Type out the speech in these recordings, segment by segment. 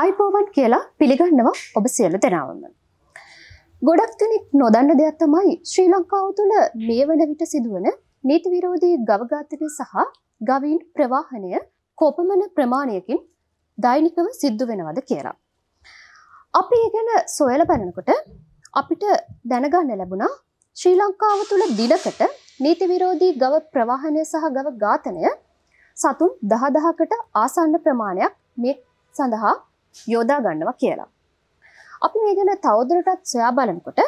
අයිබෝවන් කියලා පිළිගන්නවා ඔබ සියලු දෙනාවම. ගොඩක් දෙනෙක් නොදන්න දෙයක් තමයි ශ්‍රී ලංකාව තුළ මේ වන විට සිදුවන නීති විරෝධී ගවඝාතනය සහ ගවීන් ප්‍රවාහනය කොපමණ ප්‍රමාණයකින් දෛනිකව සිද්ධ වෙනවද කියලා. අපි ගැන සොයල බලනකොට අපිට දැනගන්න ලැබුණා ශ්‍රී ලංකාව තුළ දිනකට නීති විරෝධී ගව ප්‍රවාහනය සහ ගව ඝාතනය සතුන් දහදහකට ආසන්න ප්‍රමාණයක් මේ සඳහා යෝදා ගන්නවා කියලා. අපි මේ ගැන තවදුරටත් සොයා බලනකොට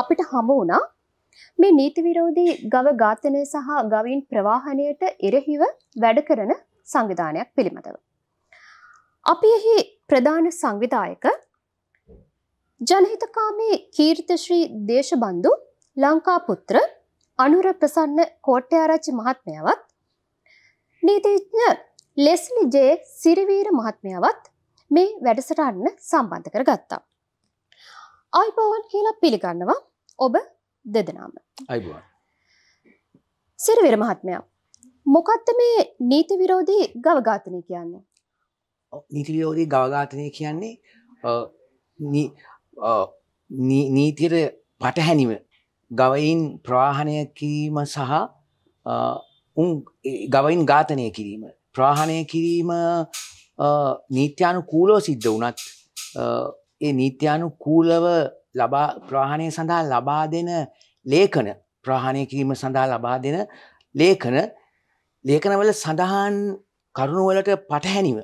අපිට හම්බ වුණා මේ නීති විරෝධී ගව ඝාතනය සහ ගවයින් ප්‍රවාහණයට එරෙහිව වැඩ කරන සංවිධානයක් පිළිබඳව. අපි එහි ප්‍රධාන සංවිධායක ජනහිතකාමී කීර්තශ්‍රී දේශබන්දු ලංකාපුත්‍ර අනුර ප්‍රසන්න කෝට්ටයාරච්චි මහත්මයවත් නීතිඥ ලෙස්ලි ජේ සිරිවීර මහත්මයවත් මේ වැඩසටහන්න සම්බන්ධ කර ගත්තා. අයිබෝවන් කියලා පිළිගන්නවා ඔබ දෙදනාම සිරවිර මහත්මයා මොකත්ත මේ නීති විරෝධී ගවඝාතනය කියන්නේ නීතිවිරෝධී ගවඝාතනය කියන්නේ නීතිර පටහැනිව ගවයින් ප්‍රවාහණය කිරීම සහ උන් ගවයින් ඝාතනය කිරීම ප්‍රාහණය කිරීම නීත්‍යානු කූලෝ සිද්ධ වනත් ඒ නීත්‍යානු කූලව ලබා ප්‍රහණය සඳහා ලබා දෙන ලේකන ප්‍රහණය කිරීම සඳහා ලබා දෙන ලේකන ලේකනවල සඳහන් කරුණුවලට පටහැනිව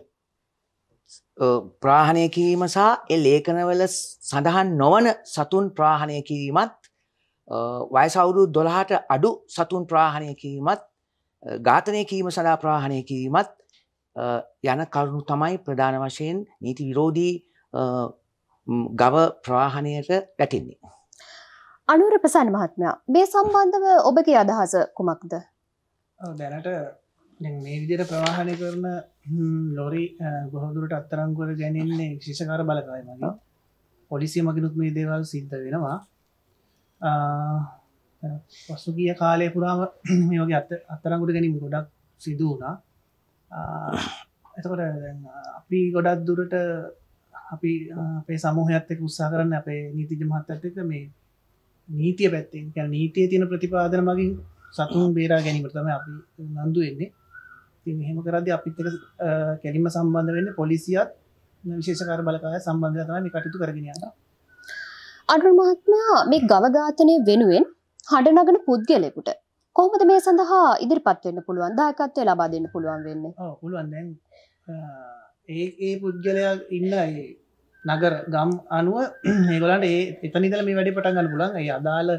ප්‍රාහණය කිරීම සහ එ ලේඛනවල සඳහන් නොවන සතුන් ප්‍රාහණය කිරීමත් වයසවුරු දොළහට අඩු සතුන් ප්‍රාහණය කිරීමත් ඝාතනය කිරීම සඳහා ප්‍රාහණය කිරීමත් යන කරුණු තමයි ප්‍රධාන වශයෙන් නීති විරෝධී ගව ප්‍රවාහණයට වැටින්නේ. අනුර ප්‍රසන්න මහත්මයා මේ සම්බන්ධව ඔබගේ අදහස කුමක්ද? දැනට මේ විදිහට ප්‍රවාහණය කරන ලොරි බොහෝ දුරට අත්තරංගු කර ගැනීමේ විශේෂකාර බලකාය මගින් පොලිසිය මගිනුත් මේ දේවල් සිද්ධ වෙනවා. පසුගිය කාලය පුරාම මේ වගේ අත්තරංගුට ගැනීම ගොඩක් සිදු වුණා. එතකොට අපි ගොඩක් දුරට අපි අපේ සමූහයත්තක උත්සා කරන්න අපේ නීතිජ මහත්තක මේ නීතිය පැත්තෙන් නීතිය තියෙන ප්‍රතිපාදන මගින් සතුන් බේරා ගැනීමටතම අපි නන්දු වෙන්නේ ති මෙහෙම කරද අපිත කැලිම සම්බන්ධ වෙන්න පොලිසියත් විශේෂකාර බලකාය සම්බන්ධය තමයි කටයුතු කරගෙන යන්න අනුර්මාත්මයා මේ ගවඝාතනය වෙනුවෙන් හඬනගන පුද්ගලෙකුට කොහොමද මේ සඳහා ඉදිරිපත් වෙන්න පුළුවන් දායකත්වය ලබා දෙන්න පුළුවන් වෙන්නේ? ඔව් පුළුවන් දැන් ඒ ඒ පුද්ගලයා ඉන්න ඒ නගර ගම් අනුව ඒගොල්ලන්ට ඒ එතන ඉඳලා මේ වැඩේ පටන් ගන්න පුළුවන්. ඒ අදාළ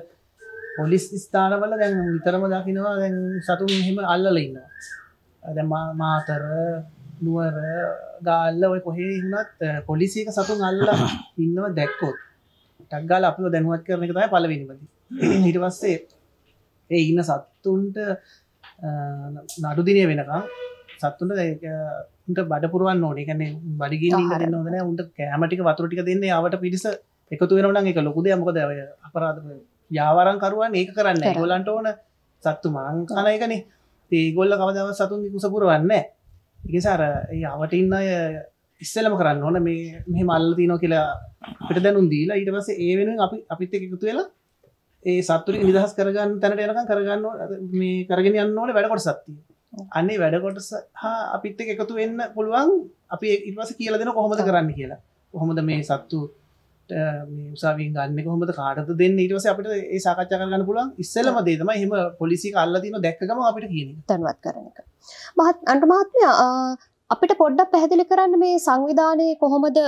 පොලිස් ස්ථානවල දැන් විතරම දකින්නවා දැන් සතුන් එහෙම අල්ලලා ඉන්නවා. දැන් මාතර නුවර ගාල්ල ඔය කොහේ වුණත් පොලිසියක සතුන් අල්ලලා ඉන්නව දැක්කොත් ටක් ගාලා අපිව දැනුවත් කරන එක තමයි පළවෙනිම දේ. ඊට පස්සේ ඒ ඉන්න සත්තුන්ට නඩු දිනය වෙනකම් සත්තුන්ට උන්ට බඩපුරුවන් ඕනේ කැනෙ බඩිග නොදන උන්ට කෑමටික වතුරටික දෙන්නේ අවට පිරිස එකතු වෙනට එක ලොකුද මොකද අපරාධ යාවරංකරුවන් ඒක කරන්න ගොලන්ට ඕන සත්තු මංකාලයකන ඒගොල්ල කවදව සතුන් කුසපුරුවන්න එකසාර අවට ඉන්න අය ඉස්සලම කරන්න ඕන මේ මෙහි මල්ල තිනෝ කියලා පිට දැනුන් දීලා ඊට පස ඒ වෙන අපි අපිත් එකතු වෙලා ඒ සත්තුරින් නිදහස් කරගන්න තැනට එනකම් කරගන්න මේ කරගෙන යන්න ඕනේ වැඩකොට සත්තිය අන්නේ වැඩකොට හා අපිත් එක්ක එකතු වෙන්න පුළුවන් අපි ඊට පස්සේ කියලා දෙන කොහොමද කරන්න කියලා කොහොමද මේ සත්තු මේ උසාවියෙන් ගන්න කොහොමද කාටද දෙන්නේ ඊට පස්සේ අපිට ඒ සාකච්ඡා කරගන්න පුළුවන් ඉස්සෙල්ලම දේ තමයි එහෙම පොලිසිය අල්ලලා තියෙන දැක්ක ගම අපිට කියන එක තනවත් කරන එක මහත් අන්ට මහත්මයා අපිට පොඩ්ඩක් පැහැදිලි කරන්න මේ සංවිධානයේ කොහොමද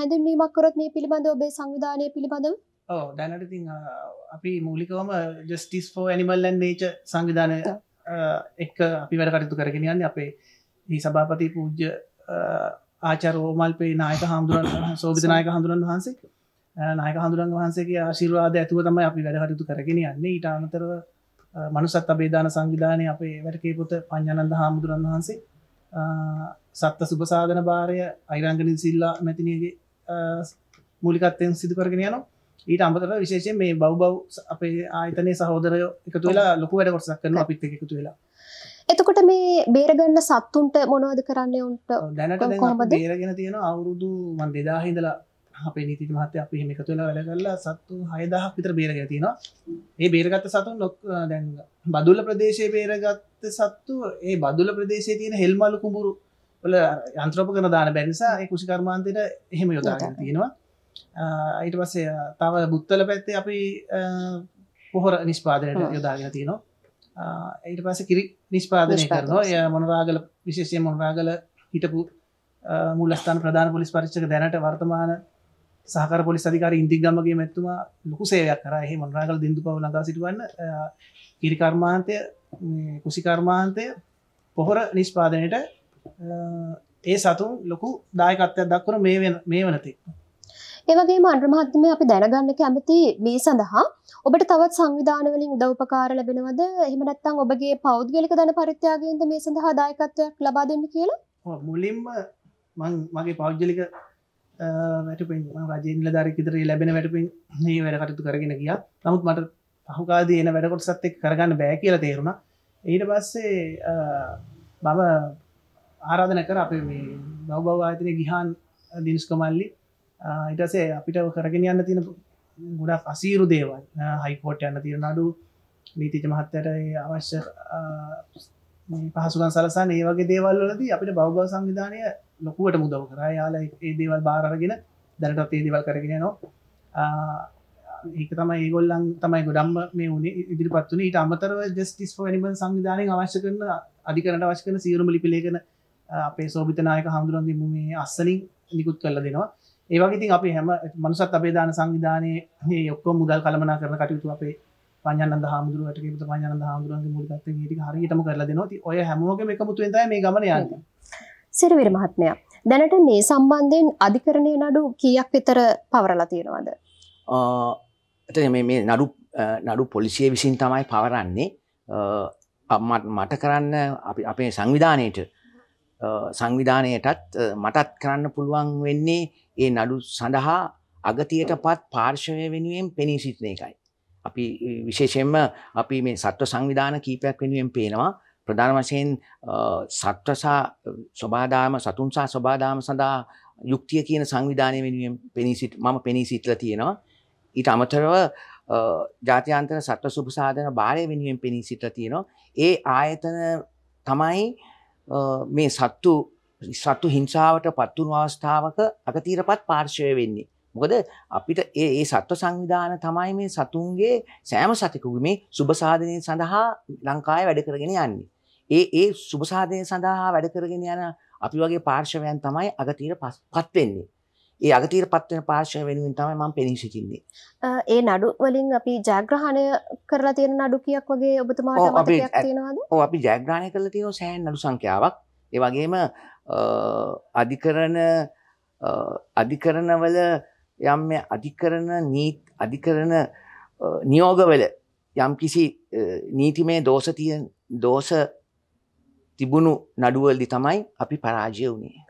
හැඳින්වීමක් කරොත් මේ පිළිබඳව ඔබේ සංවිධානය පිළිබඳව ඕ දැනට ති අපි මූලිකවම ජස්ටිස් ෝ ඇනිමල්ලන් නේච සංවිධානය එක් අපි වැඩ කටතු කරගෙන යන්න අපේ ඒ සභාපති පූජ්‍ය ආචරෝමල්පේ නායක හාමුදුරන් සෝභිතනායක හඳුරන් වහන්සේ නායක හඳුරන් වහන්සේගේ ආශිරවාද ඇතුව තම අපි වැඩ කටතු කරගෙන යන්නේ ඊට අනතරව මනුසත් අබේධාන සංවිධානය අපේ වැඩකේපුත පඥානන්ද හාමුදුරන් වහන්සේ සත්ත සුපසාධන භාරය අයිරංගනින් සිල්ලා මැතිනගේ මූලිකත්තයෙන් සිදු කරගෙන යනවා ඊට අමතර විශේෂය මේ බව් බව් අපේ ආයතනය සහෝදරය එකතු වෙලා ලොකු වැඩ කොටසක් කරන අපිත් එකතු වෙලා එතකොට මේ බේරගන්න සත්තුන්ට මොනවද කරන්න උන්ට දැනට බේරගෙන තියෙන අවුරුදු මන් දෙදාහිදලා අපේ නීති මහත්‍ය අපි හෙම එකතුලා වැඩ කරලා සත්තු හයදහක් විතර බේරග තියෙනවා ඒ බේරගත්ත සතුන් නොක් දැන් බදුල ප්‍රදේශය බේරගත්ත සත්තු ඒ බදුල ප්‍රදේශය තියෙන හෙල්මලු කුඹුරු වල යන්ත්‍රප කරන දාන බැනිසා ඒ කුෂි කර්මාන්තයට එහෙම යොදාගන්න තියෙනවා ඊට පස්සේ තව බුත්තල පැත්තේ අපි පොහොර නිස්පාදනයට යොදාගෙන තියෙනවා ඊට පස්ස කිරි නිස්පාදනය කරනවා ය මොනරාගල විශේෂය මොනරාගල හිටපු මුලස්ථාන ප්‍රධාන පොලිස් පරිච්චක දැනට වර්තමාන සහකර පොලිස් අධිකාර ඉන්දිගමගේ මෙත්තුමා ලොකු සේවයක් කරහ මොනරාගල දිින්දු පව ලඟා සිටුවන්න කිරිකර්මාන්තය කුසිකර්මාන්තය පොහොර නිස්පාදනයට ඒ සතුන් ලොකු දායකත්වයක් දක්වන මේ වනති ඒවගේ අන්්‍රමාත්ම අපි දැනගන්න කැමති මේ සඳහා ඔබට තවත් සංවිධානවලින් උදව්පකාර ලැබෙනවද එහමනත්තං ඔබගේ පෞද්ගලික දන පරිත්‍යාගේන්ද මේ සඳහා දායකත්වයක් ලබා දෙන්න කියලා මුලින්ම මගේ පෞද්ගලික වැටපෙන් රජීල දරිකිතරේ ලැබෙන වැටපෙන් මේ වැඩකටතු කරගෙන ගිය නමුත් මට පහුකාද එන වැඩකොට සත්තෙක් කරගන්න බෑ කියල තේරුණ ඊට පස්සේ මම ආරාධන කර අප මේ ගෞබවාතනය ගිහාන් දිනිස්කමල්ලි ඉටසේ අපිට කරගෙන යන්න තියෙන ගොඩක් අසීරු දේවල් හයිකෝට් යන්න තියෙන අඩු නීතිච මහත්තයට අවශ්‍ය පහසුගන් සලසාන ඒ වගේ දේවල්ලද අපිට බෞග සංවිධානය ලොකුවට මුදව කර යාල ඒ දේවල් බාරගෙන දැනටත් ඒ දේවල් කරගෙන නවා ඒක තමයි ඒගොල්ලන් තමයි ගොඩම්ම මේ වනේ ඉදිරිපත් වන ඊට අමතරව ජස්ටිස් නිම සංවිධානය අවශ්‍ය කරන අධිකරට අවශ්‍ය කන සීරුම ලිපිලේගෙන අපේ සෝභිතනායක හමුදුරන්දිම මේ අස්සලින් නිකුත් කරල දෙනවා ඒවගේති අපි හැම මනුසත් අපේ දාන සංවිධානය ඔක්කෝ මුදල් කළමනා කරන කටයුතු අපේ පඥන්න හාමුදුරුවට ගේ පඥන්න හාමුදුරුවන්ගේ මුලගත් ට හරිටම කරලා දෙනොති ඔය හැමෝගම එකමුතු මේ ගමන යන්න සිරවිර මහත්මයා දැනට මේ සම්බන්ධයෙන් අධිකරණය නඩු කියක් විතර පවරලා තියෙනවද මේ නඩු නඩු පොලිසිය විසින් තමයි පවරන්නේ මට කරන්න අපි අපේ සංවිධානයට සංවිධානයටත් මටත් කරන්න පුළුවන් වෙන්නේ ඒ නඩු සඳහා අගතියට පත් පාර්ශවය වෙනුවෙන් පෙනී සිටින එකයි. අපි විශේෂයෙන්ම අපි මේ සත්ව සංවිධාන කීපයක් වෙනුවෙන් පේනවා ප්‍රධාන වශයෙන් සත්වසා ස්වබාදාම සතුන්සා ස්වබාදාම සඳහා යුක්තිය කියන සංවිධානය වෙනුවෙන් පෙනීසිට මම පෙනී සිටල තියෙනවා. ඊට අමතරව ජාතියන්තර සත්ව සුපසාධන භාරය වෙනුවෙන් පෙනී සිටල තියෙනවා. ඒ ආයතන තමයි මේ සත්තු සත්තු හිංසාවට පත්වුණු අවස්ථාවක අගතීරපත් පාර්ශවය වෙන්නේ. මොකද අපිට ඒ සත්ව සංවිධාන තමයි මේ සතුන්ගේ සෑම සතිකුගේ මේ සුභසාධනය සඳහා ලංකාය වැඩ කරගෙන යන්නේ. ඒ ඒ සුභසාධනය සඳහා වැඩ කරගෙන යන අපි වගේ පාර්ශවයන් තමයි අගතීර පත්වෙන්නේ. ඒ අගතීර පත්වන පාර්ශය වෙනුවෙන් තමයි මම පෙනී සිටින්නේ. ඒ නඩු වලින් අපි ජයග්‍රහණය කරලා තියෙන නඩු කීයක් වගේ ඔබතුමාට මතකයක් තියෙනවද? ඔව් අපි ජයග්‍රහණය කරලා තියෙන සෑහෙන නඩු සංඛ්‍යාවක්. ඒ වගේම අධිකරන අධිකරණවල යම් අධිකරන නීත් අධිකරන නියෝගවල යම් කිසි නීතිමේ දෝසතියෙන් දෝස තිබුණු නඩුවල්දි තමයි අපි පරාජය වුණේ.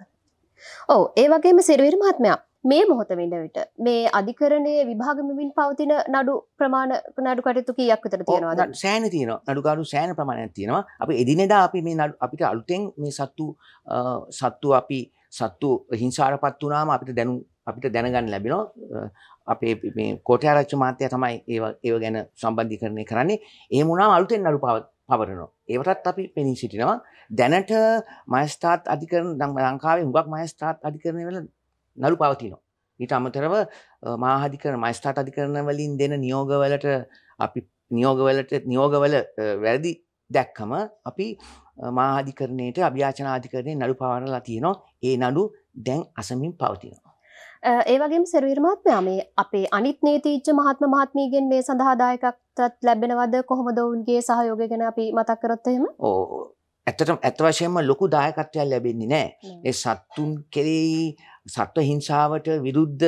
ඔව ඒ වගේම සිරුවීර මහත්මයා මේ මොහොත වෙන විට මේ අධිකරණය විභාගමමින් පවතින නඩු ප්‍රමාණ නඩු කටයුතු කීයක් විතර තියෙනවා සෑන තියෙන නඩුකාරු සෑන ප්‍රමාණයක් තියෙනවා අපි එදිනෙදා අපි මේ නඩු අපිට අලුතෙන් මේ සත්තු සත්තු අපි සත්තු හිංසාරපත් වුණාම අපිට දැනු අපිට දැනගන්න ලැබෙනවා අපේ මේ කෝටයාරච්ච මාත්‍යය තමයි ඒ ඒව ගැන සම්බන්ධිකරණය කරන්නේ ඒ මුණාම අලුතෙන් නඩු පවත් පවරනවා. ඒවටත් අපි පෙනී සිටිනවා. දැනට මයස්ථාත් අධිකරන ලංකාවේ හුඟක් මයස්ථාත් අධිකරණය වෙල නළු පවතිනවා. ඊට අමතරව මාහදිකර මයිස්ථාට අධිකරන වලින් දෙන නියෝගවලට අපි නියෝගවලට නියෝගවල වැරදි දැක්කම අපි මාහාධිකරණයට අභ්‍යාචනාධිකරණය නඩු පවරලා තියෙනවා ඒ නඩු දැන් අසමින් පවතිනවා. ඒවගේ සරවිර්මාත්මයා මේ අපේ අනිත් නීතිීච්ච මහත්ම මහත්මීගෙන් මේ සඳහාදායකක්තත් ලැබෙනවද කොහොමදවුන්ගේ සහයෝග ගැන අපි මතක් කරොත්තයම ඕ ඇතට ඇත්වශයෙන්ම ලොකු දායකත්වයක් ලැබෙන්නේ නෑ ඒ සත්තුන් කෙරෙයි සත්ව හිංසාවට විරුද්ධ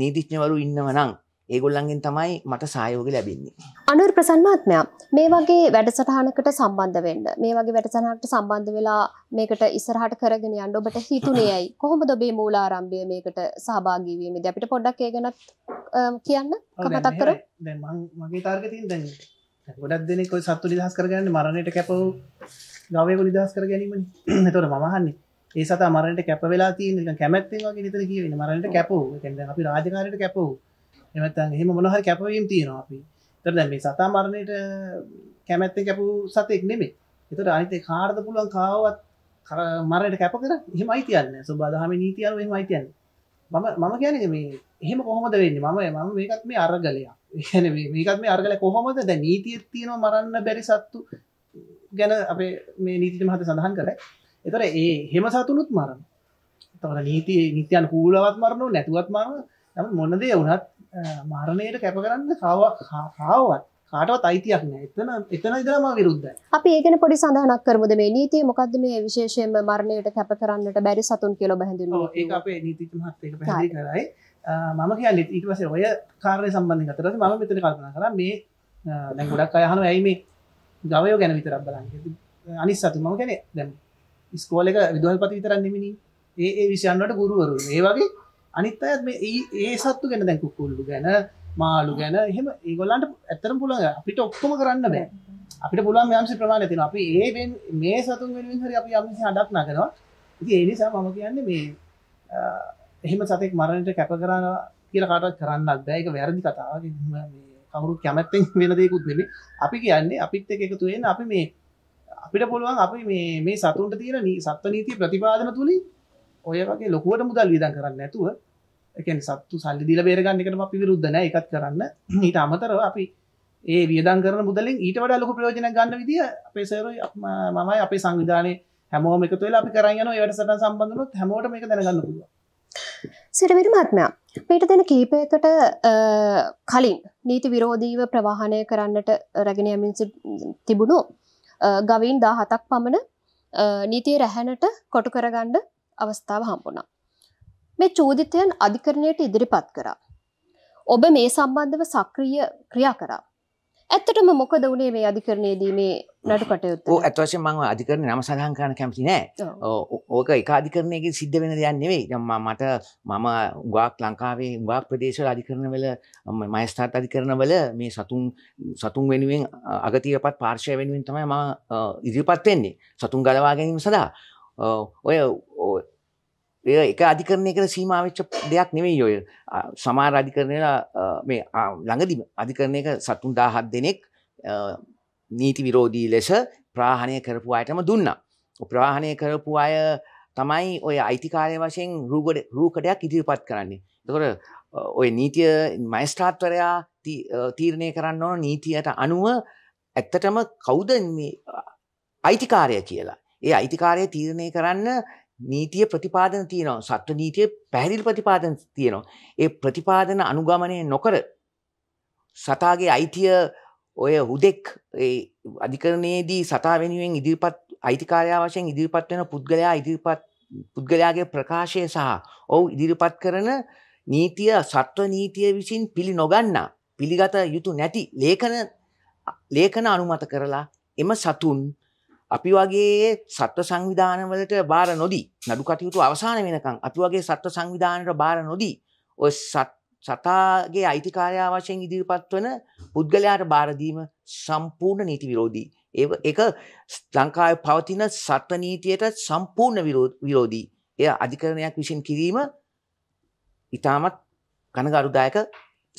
නීතිච්ඥවරු ඉන්නවනං ඒගොල්ලන්ගෙන් තමයි මට සයෝග ලැබෙන්නේ. අනුර ප්‍රසන්මාත්මයා මේ වගේ වැඩසටහනකට සම්බන්ධ වෙන්න මේ වගේ වැඩසටහනකට සම්බන්ධ වෙලා මේකට ඉස්සරහට කරගෙන යන්න ඔබට හිතුනේ ඇයි කොහොමද ඔබේ මූලාරම්භය මේකට සහභාගී වීමේදී අපිට පොඩ්ඩක් ඒ ගැනත් කියන්න මතක් කර දැන් මගේ ටාර්ගෙට් එක දැන් ගොඩක් දෙනෙක් ඔය සත්තු නිදහස් කරගන්න මරණයට කැපවූ ගවයෙකු නිදහස් කර ගැනීමනේ. එතකොට මම අහන්නේ ඒ සත මරට කැප වෙලා තියන කැමැත්තෙන් වගේ නිතර කියන මරට කැපෝ කැද අපි රාජකාරයට කැපෝ එමත්තන් එහෙම මොනහර කැපවීම් තියෙනවා අපි තරද මේ සතා මරණයට කැමැත්ත කැපු සතෙක් නෙමේ එතට අනිතේ කාර්ද පුළුවන් කාවත් කර මරයට කැප කර හෙමයි තියන්න සුබාදහම නීතියාව හෙමයිතියන්න මම මම කියන මේ එහෙම කොහොමද වෙන්න මම මම මේකත් මේ අරගලයා මේකත් මේ අර්ගල කොහොමද ද නීතිය තියෙනවා මරන්න බැරි සත්තු ගැන අපේ මේ නීතිට මහත සඳහන් කරයි එතර ඒ හෙම සතුනුත් මරණ තවට නීති නිත්‍යයන් කූලවත් මරණු නැතුවත් මරම නම මොනදේ වුනත් මරණයට කැප කරන්න කාවක් කාවත් කාටවත් අයිතියක් නෑ එතන එතන ඉදරම විරුද්ධ අපි ඒකන පොඩි සඳහනක් කරමුද මේ නීතිය මොකක්ද මේ විශේෂයෙන්ම මරණයට කැප කරන්නට බැරි සතුන් කියල බැඳ ඒ අපේ නීති මහත් එක පැහි කරයි මම කියල ඊට වසේ ඔය කාරය සම්බන්ධ කතරස ම මෙතන කල්පන කර මේ දැ ගොඩක් අයහන ඇයි මේ ගවයෝ ගැන විතරක් බලන්න අනිස් සතු මම ගැන දැම ස්කෝල එක විදුහල්පති විතරන්නෙමිනි ඒ විෂයන්වට ගුරුවරු ඒ වගේ අනිත් අයත් මේ ඒ සත්තු ගැන දැකු කුල්ලු ගැන මාලු ගැන එහෙම ඒගොල්ලන්ට ඇත්තරම් පුළඟ අපිට ඔක්කොම කරන්න බෑ අපිට පුළුවන් යම්සි ප්‍රමාණ තින අපි ඒ මේ සතුන් වෙනුවෙන් හරි අපි යම්සි අඩක් නගෙනවා ඉති ඒ නිසා මම කියන්නේ මේ එහෙම සතෙක් මරණයට කැප කරන්න කියල කාටත් කරන්නක් දෑක වැරදි කතාව කවුරු කැමැත්තෙන් වෙනදයකුත් නෙමේ අපි කියන්නේ අපිත් එක එකතුවෙන් අපි මේ අපිට පුළුවන් අපි මේ මේ සතුන්ට තියෙන සත්ව නීති ප්‍රතිපාදන තුළින් ඔය වගේ ලොකුවට මුදල් විදන් කරන්න නැතුව එකන සත්තු සල්ලි දිල බේරගන්න එකටම අපි විරුද්ධන එකත් කරන්න ඊට අමතරව අපි ඒ වියදන් කරන මුදලින් ඊට වඩා ලොකු ප්‍රයෝජන ගන්න විදිය අපේ සේරුයි මමයි අපේ සංවිධානයේ හැමෝම එකතු වෙලා අපි කරන් යනවා ඒවට සටන් සම්බන්ධ වුණොත් හැමෝටම මේක දැනගන්න පුළුවන් සිරවිරි මහත්මයා මීට දෙන කීපයකට කලින් නීති විරෝධීව ප්‍රවාහනය කරන්නට රැගෙන යමින් තිබුණු ගවීන් දාහතක් පමණ නීතිය රැහැනට කොටු කරගණ්ඩ අවස්ථාව හම්බුණා. මේ චෝදිතයන් අධිකරණයට ඉදිරිපත් කරා. ඔබ මේ සම්බන්ධව සක්‍රිය ක්‍රියා කරා. ඇත්තටම මොකද වනේ මේ අධිකරණයේදී මේ නට කටයුත්ත ඇත්වශය මං අධිකරණ නම සඳහංකාන කැමති නෑ ඕක එක අධිකරණයගේ සිද්ධ වෙන දෙයන්නෙවෙයි මට මම ගවාක් ලංකාවේ ගවාක් ප්‍රදේශ අධිකරණවල මයස්ථාත් අධිකරණවල මේ සතුන් සතුන් වෙනුවෙන් අගතියපත් පාර්ශය වෙනුවෙන් තමයි ම ඉදිරිපත්වෙන්නේ සතුන් ගලවා ගැනීම සඳහා ඔය එක අධිකරණයකට සීමාවෙච්ච දෙයක් නෙවෙයි ඔය සමාර අධිකරණයලා මේ ළඟදි අධිකරණයක සතුන් දාහත් දෙනෙක් නීති විරෝධී ලෙස ප්‍රාහණය කරපු අයටම දුන්නා. ප්‍රාහණය කරපු අය තමයි ඔය අයිතිකාරය වශයෙන් රූගඩ රූකඩයක් ඉදිරිපත් කරන්නේ. එතකොට ඔය නීතිය මයිස්ට්‍රාත්වරයා තීරණය කරන්න ඕන නීතියට අනුව ඇත්තටම කවුද අයිතිකාරය කියලා. ඒ අයිතිකාරය තීරණය කරන්න නීතිය ප්‍රතිපාදන තියනවා සත්ව නීතිය පැහැදිල් ප්‍රතිපාදන තියනවා. ඒ ප්‍රතිපාදන අනුගමනය නොකර සතාගේ අයිතිය ඔය හුදෙක් අධිකරණයේදී සතා වෙනුවෙන් ඉදිරිපත් අයිතිකාරයා වශයෙන් ඉදිරිපත් වෙන පුද්ගලයා ඉදිරිපත් පුද්ගලයාගේ ප්‍රකාශය සහ ඔවු ඉදිරිපත් කරන නීතිය සත්ව නීතිය විසින් පිළි නොගන්නා පිළිගත යුතු නැති ලේඛන ලේඛන අනුමත කරලා එම සතුන් අපි වගේ සත්ව සංවිධානවලට බාර නොදී නඩු කටයුතු අවසාන වෙනකං අපි වගේ සත්ව සංවිධානයට බාර නොදී ඔය සතාගේ අයිතිකාරයා වශයෙන් ඉදිරිපත් වන පුද්ගලයාට බාරදීම සම්පූර්ණ නීති විරෝධී. ඒ එක ලංකාව පවතින සත්ව නීතියට සම්පූර්ණ විරෝධී. එය අධිකරණයක් විසින් කිරීම ඉතාමත් කනගරුදායක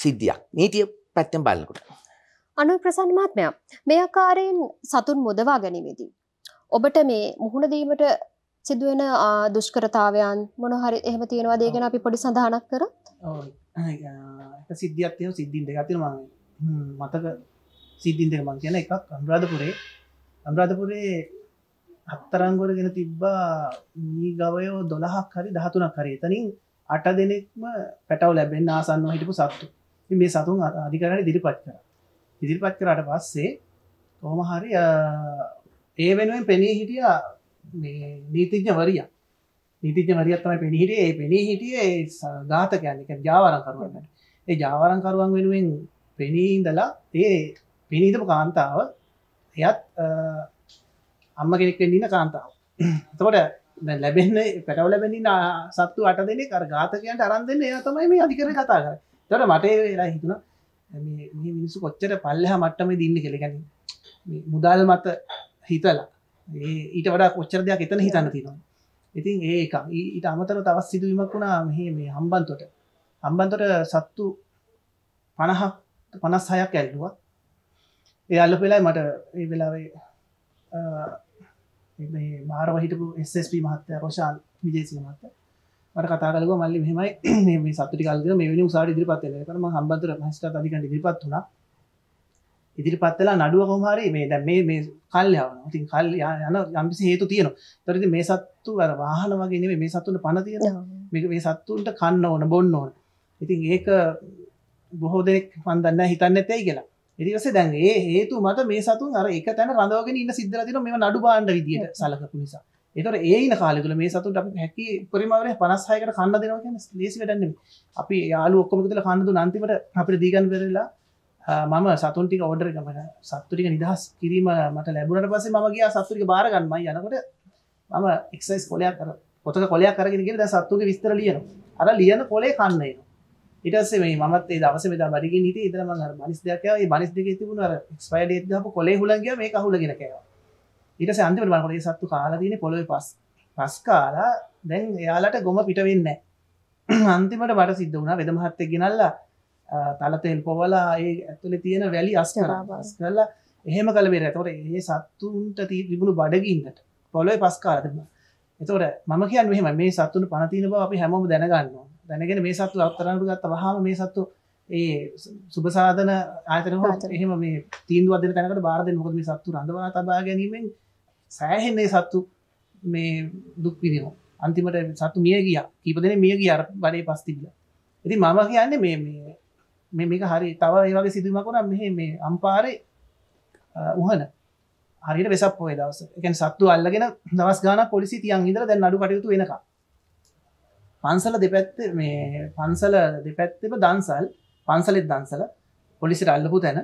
සිද්ධියක් නීතිය පැත්තෙන් බලකට. අනුව ප්‍රසන් මාත්මයක් මේ ආකාරයෙන් සතුන් මුදවා ගැනීමේදී ඔබට මේ මුහුණ දීමට සිදුවෙන දුෂ්කරතාවයන් මොනහරි එහම තියෙනවා දේගෙන අපි පොඩි සඳහනක් කර සිද්ධියත්යෝ සිද්ධින් දෙක තින මතක සිද්ධින් දෙක මං කියන එකක් අම්රාධපුරේ අම්රාධපුරේ අත්තරංගොර ගෙන තිබ්බා මී ගවයෝ දොළහක් හරි දහතුනක් හරි තනින් අට දෙනෙක්ම පැටව ලැබෙන් ආසන්න හිටපු සත්තු මේ සතුන් අධිකරණ දිරිපත් කර ඉදිරිපත් කරට පස්සේ කොහොම හරි ඒ වෙනුවෙන් පෙනී හිටිය නීතිඥ වරිය නීතිඥ වරියත්තම පෙනහිටේ ඒ පෙනී හිටිය ගාතකයන්නක ජාවරන් කරුවන්න ඒ ජාවරන් කරුවන් වෙනුවෙන් පෙනීඉදලා ඒ පිනීතම කාන්තාව එයත් අම්ම කෙනෙක් පෙන්න්නන කාන්තාව තකොට ලැබෙන්න පැටව ලැබෙන සත්තු අට දෙනෙ කර ගාතකයන්ට අරන් දෙන්න එය තමයි මේ අධිකර කතා කර තොට මට වෙලා හිතුණ මිනිස්සු කොච්චර පල්ලහ මට්ටම දින්න කෙළගැන මුදල් මත හිතලා ඊට වඩා කොච්චර දෙයක් එතන හිතන්න තියෙනවා ඉතින් ඒක ඊට අමතර තවත් සිදුවීමක් වුණා මෙහ මේ හම්බන්තොට හම්බන්තොට සත්තු පණහ පනස් හයක් ඇල්ලුව ඒ අල්ල පෙලායි මට ඒ වෙලාවේ මාරව හිටපු ස්ස්ප මහත්තය රෝෂාන් විජේසි මහත්ත මට කතාරලව මල්ලි මෙමයි මේ සතුටි කල්ග මේ වනි සාරි දිරිපත්ය කරම හම්බන්තර මස්ට අධික දිරිපත් වුණා ඉදිරිපත් වෙලා නඩුව කොහොම හරි මේ දැන් මේ මේ කල් යවනවා. ඉතින් කල් යන යම්කිසි හේතු තියෙනවා. ඒතර ඉතින් මේ සත්තු අර වාහන වගේ නෙමෙයි මේ සත්තුන්ට පණ තියෙනවා. මේක මේ සත්තුන්ට කන්න ඕන බොන්න ඕන. ඉතින් ඒක බොහෝ දෙනෙක් මන් දන්නේ හිතන්නේ නැtei කියලා. ඊට පස්සේ දැන් ඒ හේතු මත මේ සතුන් අර එක තැන රඳවගෙන ඉන්න සිද්ධලා තියෙනවා මේව නඩු භාණ්ඩ විදියට සලකපු නිසා. ඒතර ඒ ඉන්න කාලය තුල මේ සතුන්ට අපි හැකි පරිමාවරය 56කට කන්න දෙනවා කියන්නේ ලේසි වැඩක් නෙමෙයි. අපි යාළුවෝ ඔක්කොම එකතුලා කන්න දුන්න අන්තිමට අපිට දීගන් වෙරලා මම සතුන්ටික ඔඩර් මට සත්තුරික නිදහස් කිරීම මට ලැබුණට පසේ මගේ සත්තුරික බාරගන්න යනකොට මම එක්සයිස් කොලයක් කර පොතක කොලයක් කරගෙනගෙන ද සත්තුක විස්තර ලියන අර ලියන කොලේ කන්නය ඉටසේ මේ මත් දවස ද බඩග නීති ඉතරම මනිස් දෙකයි බනිස් දෙක තිබුණ ස්පයිඩ දපු කොලේ හුලන්ගේ මේ කහුලගෙන කෑවා ඉට සන්තම මනකොේ සත්තු කාලදන පොලොව පස් පස් කාලා දැන් එයාලට ගොම පිටවෙන්න අන්තිමට බට සිද්ධ වුණ වෙදමහත්තෙ ගෙනල්ලා තලතෙල් පොවලා ඒ ඇතුළේ තියෙන වැලි අස්කර පස් කරලා එහෙම කළ බෙර තොර ඒ සත්තුන්ට තිබුණු බඩගින්නට පොලොයි පස්කාරතිම එතවට මම කියන් මෙහම මේ සත්තුන පනතින බව අපි හැමෝම දැනගන්න දැනගෙන මේ සත්තු අත්තරනට ගත්ත හම මේ සත්තු ඒ සුභසාධන ආතන එහෙම මේ තීන්ද අද තැනකට බාරද මොකද මේ සත්තු රඳවා තබා ගැනීමෙන් සෑහෙන්නේ සත්තු මේ දුක් විදිෝ අන්තිමට සත්තු මිය ගිය කීපදන මිය ගිය අර බඩේ පස්තිබල ඇති මම කියන්නේ මේ මේක හරි තව ඒ වගේ සිදුවමකුණ මෙහ මේ අම්පාරය උහන හරිට වෙසක් පොය දවස එකන් සත්තු අල්ලගෙන දවස් ගාන පොලිසි තියන් ඉදර දැන් අඩු කටයුතු වෙනක පන්සල දෙපැත්ත මේ පන්සල දෙපැත්තම දන්සල් පන්සලෙත් දන්සල පොලිසිට අල්ලපු තැන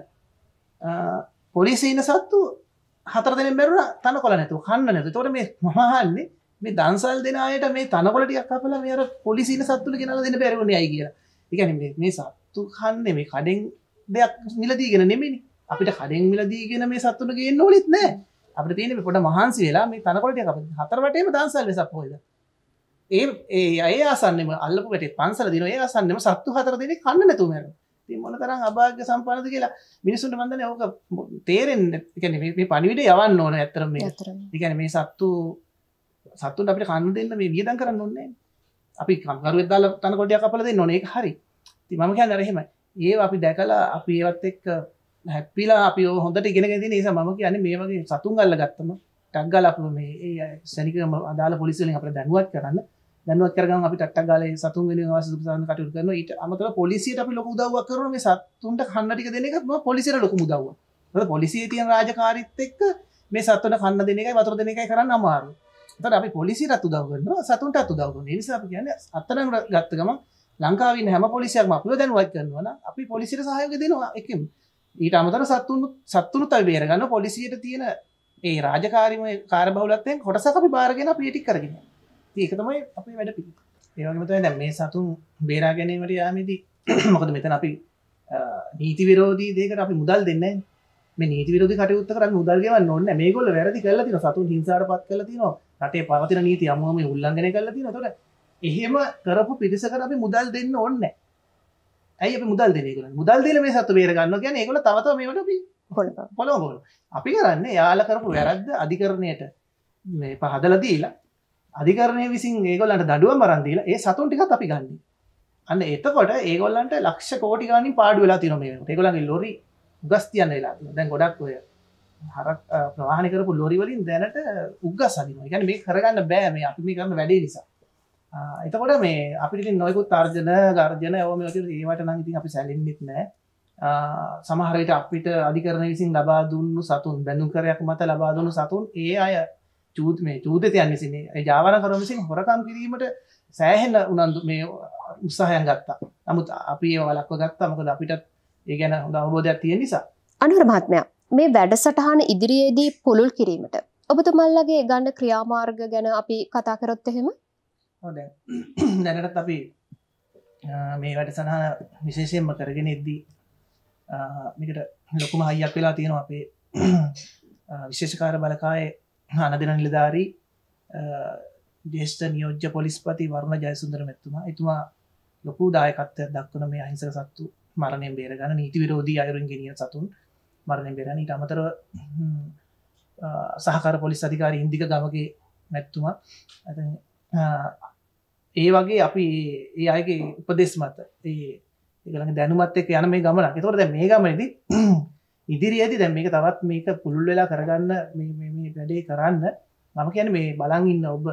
පොලිසින සත්තු හතර දෙන බැරුණ තන කොල නැතු හන්න නැතු තොට මේ මහන්නේ මේ දන්සල් දෙනයට මේ තනකොලටියක් අපල මේර පොලිසින සත්තුල ගෙනල දෙන බැරුණ අයි කියලා එකන මේ සත් සත්තු කන්න මේ කඩෙන් දෙයක් මිලදීගෙන නෙමනි අපිට කඩෙන් මිලදීගෙන මේ සත්තුට ගේ නොලෙත් නෑ අපට තියෙන පොට මහන්සි වෙලා මේ තනකොට හතරවටේම දන්සල් වෙසක්හෝද ඒ ඒ අය අසන්නම අල්ලපු වැට පන්සල දින ඒ අසන්නම සත්තු හතර දෙන කන්න නැතුමර මොන තරම් අභාග සම්පානද කියලා මිනිසුන්ට බඳන ඕක තේරෙන් එකන මේ පනිවිට යවන්න ඕන ඇතරම එකන මේ සත්තු සත්තුන් අපිට කන්න දෙන්න මේ වියදන් කරන්න ඕන්නේ අපි කම්කරුවෙදදාල තනකොඩයක් අපලද නොනෙක් හරි ති මම කියන්න අරහෙම ඒ අපි දැකලා අපි ඒවත් එක් හැපිලා අපි හොඳට ඉගෙනගෙන නිසා මම කියන්නේ මේ වගේ සතුන් අල්ල ගත්තම ටක්ගල අප මේ සැනික අදාල පොලිසිලින් අප දැනුවත් කරන්න දැනුවත් කරග අපි ටක් ගල සතුන් වෙන සුසාන කටු කරන ඊට අමතර පොලිසියට අපි ලොක දව කරන මේ සත්තුන්ට කන්නටික දෙනකම පොලිසිර ලොක දව පොලිසිය තියන් රාජකාරිත් එක්ක මේ සත්වන කන්න දෙනකයි වතුර දෙනකයි කරන්න අමාරු තර අපි පොලිසිරත් උදවගන්න සතුන්ට අතු දවගන්න නිසා කියන්නේ අත්තරන ගත්තගම ලංකාවන්න හැම පොලිසියක් අපිව දැන්වත් කරන්නවන අපි පොලිසිට සහයක දෙනවා එක ඊට අමතර සත්තුන් සත්තුනු තයි බේරගන්න පොලිසියට තියෙන ඒ රාජකාරම කාරබවලත්තෙන් හොටස අපි බාරගෙන පිටි කරගෙන ඒක තමයි අපි වැඩ පි ඒමතයි දැ මේ සතුන් බේරාගැනීමට යාමේදී මොකද මෙතන අපි නීති විරෝධී දේකට අපි මුදල් දෙන්නේ නීති විරෝධ කටයුත්ත කරන්න මුදල්ගව නොන්න මේගොල වැරදි කල්ලතින සතුන් හිංසාට පත් කලතිනවා රටේ පවතින නීති අමුවම උල්ලංගන කලතින තොට එහෙම කරපු පිරිසකට අපි මුදල් දෙන්න ඕන්න ඇයි අපි මුදල් දෙනකර මුදල් දෙල මේ සතු බේරගන්න ගැන ඒකල තවත මේට පොලොහොල අපි කරන්න යාල කරපු වැරද්ද අධිකරණයට මේ පහදල දීලා අධිකරණය විසින් ඒගොල්ලන්ට දඩුව මරන්දීලා ඒ සතුන් ටිකත් අපි ගන්න අන්න එතකොට ඒගොල්ලන්ට ලක්ෂ කෝටිගානි පාඩු වෙලා තිනම ඒගොලගේ ලොරි උගස් තියන්න වෙලා දැන් ගොඩක් ඔය හරක් ප්‍රවාහණ කරපු ලොරිවලින් දැනට උගස් අදිනවා ගැන මේ කරගන්න බෑ මේ අපි මේ කරන්න වැඩේ නිසා එතකොට මේ අපිට නොයකුත් තර්ජන ගර්ජන ඔම ඒවට නම් ඉතින් අපි සැලින්නෙත් නෑ සමහරයට අපිට අධිකරණ විසින් ලබා දුන්නු සතුන් බැඳු කරයක් මත ලබා දුන්නු සතුන් ඒ අය චූත් මේ චූතතයන් විසිනේ ජාවන කරමසින් හොරකම් කිරීමට සෑහෙන්න උනන්දු මේ උත්සාහයන් ගත්තා නමුත් අපි වලක්ව ගත්තා මොකද අපිටත් ඒ ගැන හොඳ අවබෝධයක් තියෙන නිසා අනුර මහත්මයා මේ වැඩසටහන ඉදිරියේදී පුළුල් කිරීමට ඔබතුමල්ලගේ ගණ්ඩ ක්‍රියාමාර්ග ගැන අපි කතා කරොත් එහෙම හොද දැනටත් අපි මේ වැඩ සඳහන විශේෂයෙන්ම කරගෙන එද්දී මිකට ලොකුම හයියක් වෙලා තියෙනවා අපේ විශේෂකාර බලකාය අනදින නිලධාරී ජේෂ්ට නියෝජ්‍ය පොලිස්පති වරුණ ජයසුන්දර මැත්තුමා එතුමා ලොකු දායකත්වය දක්වන මේ අහිංසර සත්තු මරණය බේරගන්න නීති විරෝධී අයුරුන් ගෙනිය සතුන් මරණය බේරණ ඊට අමතර සහකාර පොලිස් අධිකාරී ඉන්දික ගමගේ මැත්තුමා ඇ ඒ වගේ අපි ඒ අයගේ උපදෙස් මත ඒගළඟ දැනුමත් එක යන මේ ගමනක් තොරද මේ ගමනද ඉදිරියේද දැම් මේක තවත් මේක පුළුල් වෙලා කරගන්න වැඩේ කරන්න මම කියන මේ බලන් ඉන්න ඔබ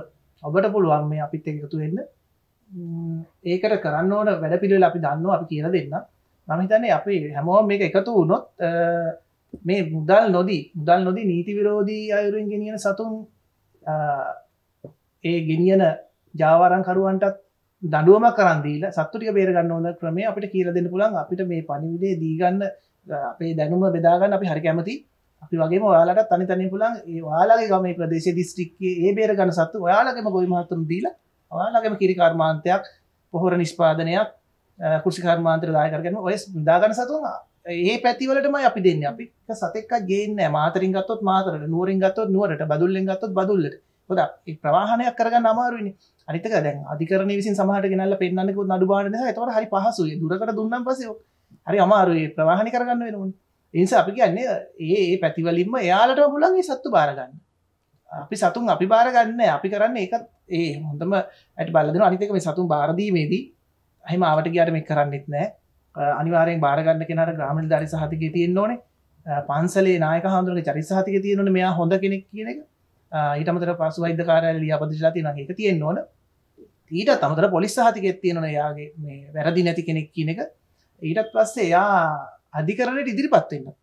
ඔබට පුළුවන් මේ අපිත් එකතු වෙන්න ඒකට කරන්න ඕන වැඩ පිළිවෙල අපි දන්නවා අපි කියල දෙන්න මම හිතන්නේ අපි හැමෝම මේක එකතු වුණොත් මේ මුදල් නොදී මුදල් නොදී නීති විරෝධී අයුරුවෙන් ගෙනියන සතුන් ඒ ගෙනියන ජාවාරංකරුවන්ටත් දඩුවම කරන්දීල සත්තුටික බේරගන්න ඕන ක්‍රමේ අපිට කියල දෙන්න පුළන් අපිට මේ පනිවිඩේ දීගන්න අපේ දැනුම බෙදාගන්න අපි හරි කැමති අපි වගේ ඔයාලට තනි තනි පුළන් වාලාගේ ගම ප්‍රදේශ දිස්ටික්කේ ඒ බේරගන්න සත්තු ඔයාලගම ගොයිමහතුම් දීල ඔයාලගම කිරිකර්මාන්තයක් පොහොර නිෂ්පාදනයක් කෘෂිකර්මාන්ත්‍ර දායකරගෙන ඔයස් දාගන්න සතුවා ඒ පැතිවලටම අපි දෙන්න අපි සතෙක් ගේන්න මාතරින් ගත්තොත් මාතරට නුවරින් ගත්තොත් නුවරට බදුල්ලෙන් ගත්තොත් බදුල්ලට හොද ප්‍රවාහනයක් කරගන්න අමාරුවනි අනිතක දැන් අධිකරන විසි සමහට ගෙනල්ල පෙන්න්නකු නඩු බාන තවට හරි පහසුය දුරකට දුන්නම් පසයෝ හරි අමාරුවේ ප්‍රවාහණි කරගන්න වෙනුවන් එනිසා අපි කියන්නේ ඒ පැතිවලින්ම එයාලට පුලන්ගේ සත්තු බාරගන්න අපි සතුන් අපි බාරගන්න අපි කරන්න ඒකත් ඒ හොඳම ඇට බලදන අනිතක මේ සතුන් බාරදීමේදී හම ආවට ගයාට මේ කරන්නෙත් නෑ අනිවාරෙන් බාරගන්න කෙනට ග්‍රමණ දරි සහතික තියෙන් ඕනේ පන්සලේ නායක හඳුරට චරිසාතික තියෙනන මෙයා හොඳ කෙනෙක් කියන එක ඊටමතර පසු වෛද කාරල ලියාපදිශලා තින එක තියෙන් ඕන ඊට තමතර පොලිස් සහතිකෙත් තියෙනන යාගේ මේ වැරදි නැති කෙනෙක් කියන එක ඊටත් පස්සේ යා අධිකරණයට ඉදිරිපත්වෙන්නත්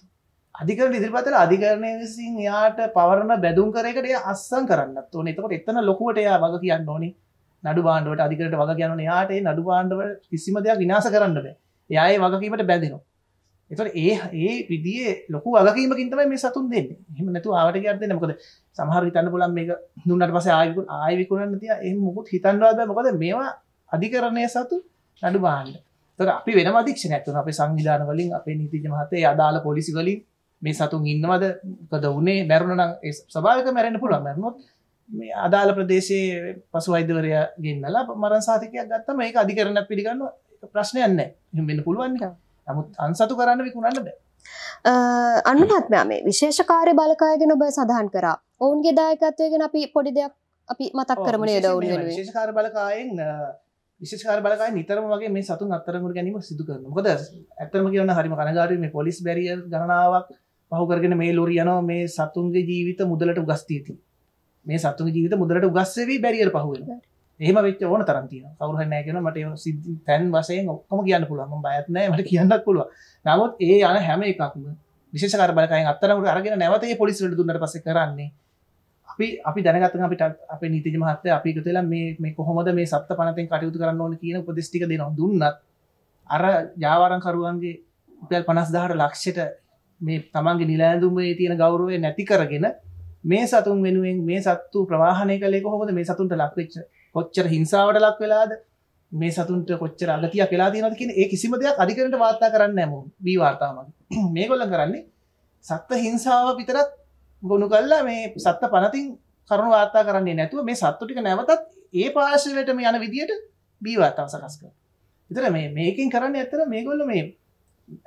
අධිකරට ඉදිරිපතල අධිකරණය විසින් යාට පවරණ බැදුම් කරකට අස්සන් කරන්න ඕන එතකොට එත්තන ලොකුවට යා වග කියන්න ඕනි නඩු බාණ්ඩුවට අධිකරට වග කියන්න යාට නඩු බාණ්ඩුව කිසිම දෙයක් විනාස කරන්න බෑ යයි වගකීමට බැදිනවා එතට ඒ ඒ විදිිය ලොකු අගකීමකින්තම මේ සතුන් දෙන්න හම නැතු ආවට ගත්ද නමකද සහර හිතන්න පුලන් මේ දුන්නට පස ආයකු ආයවිකුණන්න තිය එ මුකුත් හිතන්වාද මොකද මේවා අධිකරණය සතු නඩු බාන්න තර අපි වෙන අධික්ෂ නැත්තු අප සංවිධාන වලින් අපේ නීතිජ මහතේ අදාළ පොලිසි වලින් මේ සතුන් ඉන්නවද කද වනේ මැරුණන සභාවක මැරෙන පුළුව මැරනොත් මේ අදාළ ප්‍රදේශයේ පසු අයිදවරයා ගෙන්න්නලා මරන් සාතිකයක් ගත්තම ඒ අධිකරන පිළිගන්න ප්‍රශ්නයන්න හමෙන්න්න පුළුවන්කා නමුත් අන්සතු කරන්න විකුණන්න බෑ අනුනත්මයා මේ විශේෂකාරය බලකායගෙන ඔබ සඳහන් කරා ඔවුන්ගේ දායකත්වයගෙන අපි පොඩි දෙයක් අපි මතක් කරමනේ දවුන් විශේෂකාර බලකායෙන් විශේෂකාර බලකාය නිතරම වගේ මේ සතුන් අත්තරමුර ගැනීම සිදු කරන මොකද ඇත්තරම කියන්න හරිම කනගාටුයි මේ පොලිස් බැරියර් ගණනාවක් පහු කරගෙන මේ ලොරි යනවා මේ සතුන්ගේ ජීවිත මුදලට උගස්තිය තියෙන මේ සතුන්ගේ ජීවිත මුදලට උගස්සෙවි බැරියර් පහුවෙනවා එහම වෙච් ඕන තරන්තිය කවරු නෑ කියෙන මට සිද්ධ තැන් වසයෙන් ඔක්කම කියන්න පුළුවම බයත්න මට කියන්න පුළුව නමුත් ඒ යන හැම එකක්ම විශෂ කරබලකයි අත්තරට අරගෙන නැවතේ පොලිසිට දුන්නට පස කරන්නේ අපි අපි දැනගත්ත අපිට අප නීති මහත්ත අපි තුලා මේ කොහොමද මේ සත්ත පනතෙන් කටයුතු කරන්න ඕන කියන උපදෙස්ටික දෙනවා දුන්නත් අර ජාවාරංකරුවන්ගේ උපල් පනස් දහට ලක්ෂයට මේ තමන්ගේ නිලෑඳුමේ තියෙන ගෞරුවය නැති කරගෙන මේ සතුන් වෙනුවෙන් මේ සත්තු ප්‍රවාහනය කලේ කොහොමද මේ සතුන්ට ලක්වෙච්ච කොච්චර හිංසාවට ලක් වෙලාද මේ සතුන්ට කොච්චර අගතියක් වෙලා තියෙනවද කියන ඒ කිසිම දෙයක් අධිකරණයට වාර්තා කරන්න නැමු බී වාර්තාවක් මේගොල්ලන් කරන්නේ සත්ත්ව හිංසාව විතරක් ගොනු කළා මේ සත්ත්ව පනතින් කරුණු වාර්තා කරන්නේ නැතුව මේ සත්තු ටික නැවතත් ඒ පාර්ශවයටම යන විදියට බී වාර්තාව සකස් කරනවා. විතර මේ මේකෙන් කරන්නේ ඇත්තට මේගොල්ලෝ මේ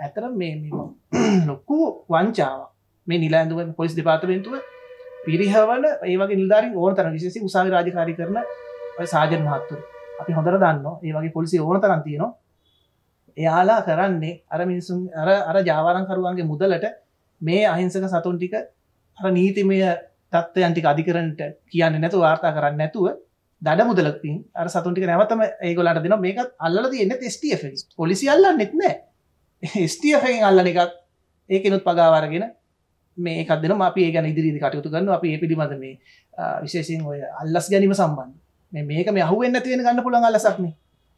ඇත්තට මේ මේ ලොකු වංචාවක්. මේ නිලැඳුම පොලිස් දෙපාර්තමේන්තුව පිරිහවන ඒ වගේ නිලධාරීන් ඕන තරම් විශේෂයෙන් උසාවි රාජකාරී කරන සාජන මහත්තුර අපි හොඳර දන්න ඒ වගේ පොලිසි ඕන තරන් තියෙනවා එයාලා කරන්නේ අර මිනිසුන් අර අර ජාවාරංකරුවන්ගේ මුදලට මේ අහිංසක සතුන් ටික අර නීතිමය තත්ත්වයන්ටික අධිකරට කියන්න නැතු වාර්තා කරන්න නැතුව දඩ මුදලකින් අර සතුන්ටික නැවතම ඒගොලට දෙන මේකත් අල්ල තියන්න ස්ටිය පොලිසි අල්ල නෙත්න ස්ටියෆෙන් අල්ලන එකක් ඒකනුත් පගාවරගෙන මේකදන අපි ඒ ගැන ඉදිරිදි කටයුතු කරන්න අපි ඒ පිළිබඳ මේ විශේසින් ඔය අල්ලස් ගැනීම සම්බන්ධ මේ මේක මේ අහුවෙන්න තියෙන ගන්න පුළුවන් අලසක් මේ.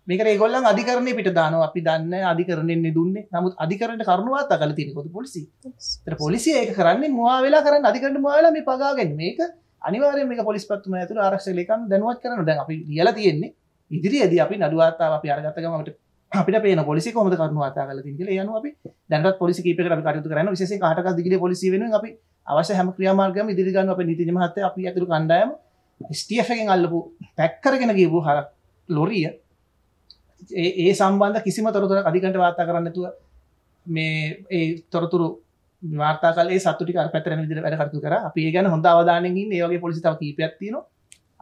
මේකට ඒගොල්ලන් අධිකරණය පිට දානවා. අපි දන්නේ අධිකරණයෙන් නෙදුන්නේ. නමුත් අධිකරණයට කරුණාවත් අකල තියෙන පොදු පොලිසිය. ඒතර පොලිසිය ඒක කරන්නේ මුවා වෙලා කරන්නේ අධිකරණයට මුවා වෙලා මේ පගාගෙන මේක අනිවාර්යයෙන් මේක පොලිස් පැත්තුම ඇතුළේ ආරක්ෂක ලේකම් දැනුවත් කරනවා. දැන් අපි ලියලා තියෙන්නේ ඉදිරියේදී අපි නඩු වාර්තාව අපි අරගත්ත ගමන් අපිට අපිට පේන පොලිසිය කොහොමද කරුණු වාර්තා කරලා තියෙන්නේ කියලා ඒ අනුව අපි දැනටත් පොලිසි කීපයකට අපි කටයුතු කරනවා. විශේෂයෙන් කාටකස් දිගිරිය පොලිසිය වෙනුවෙන් අපි අවශ්‍ය හැම ක්‍රියාමාර්ගයක්ම ඉදිරි ගන්න අපේ නීතිඥ මහත්තයා අපි ඇතුළු කණ්ඩායම ස්ටියෆකෙන් අල්ලපු පැක්කරගෙන ගීපු හර ලොරිය ඒ සම්බන්ධ කිසිම තොරතුර අධිකට වාර්තා කරන්නතුව මේ ඒ තොරතුරු වාර්තාකල සතුටි පැතරන විදිර වැඩ කටතු කර අපි ගැන හොඳ අවදානගින් ඒගේ පොලිසිතාව කීපයක්ත්තින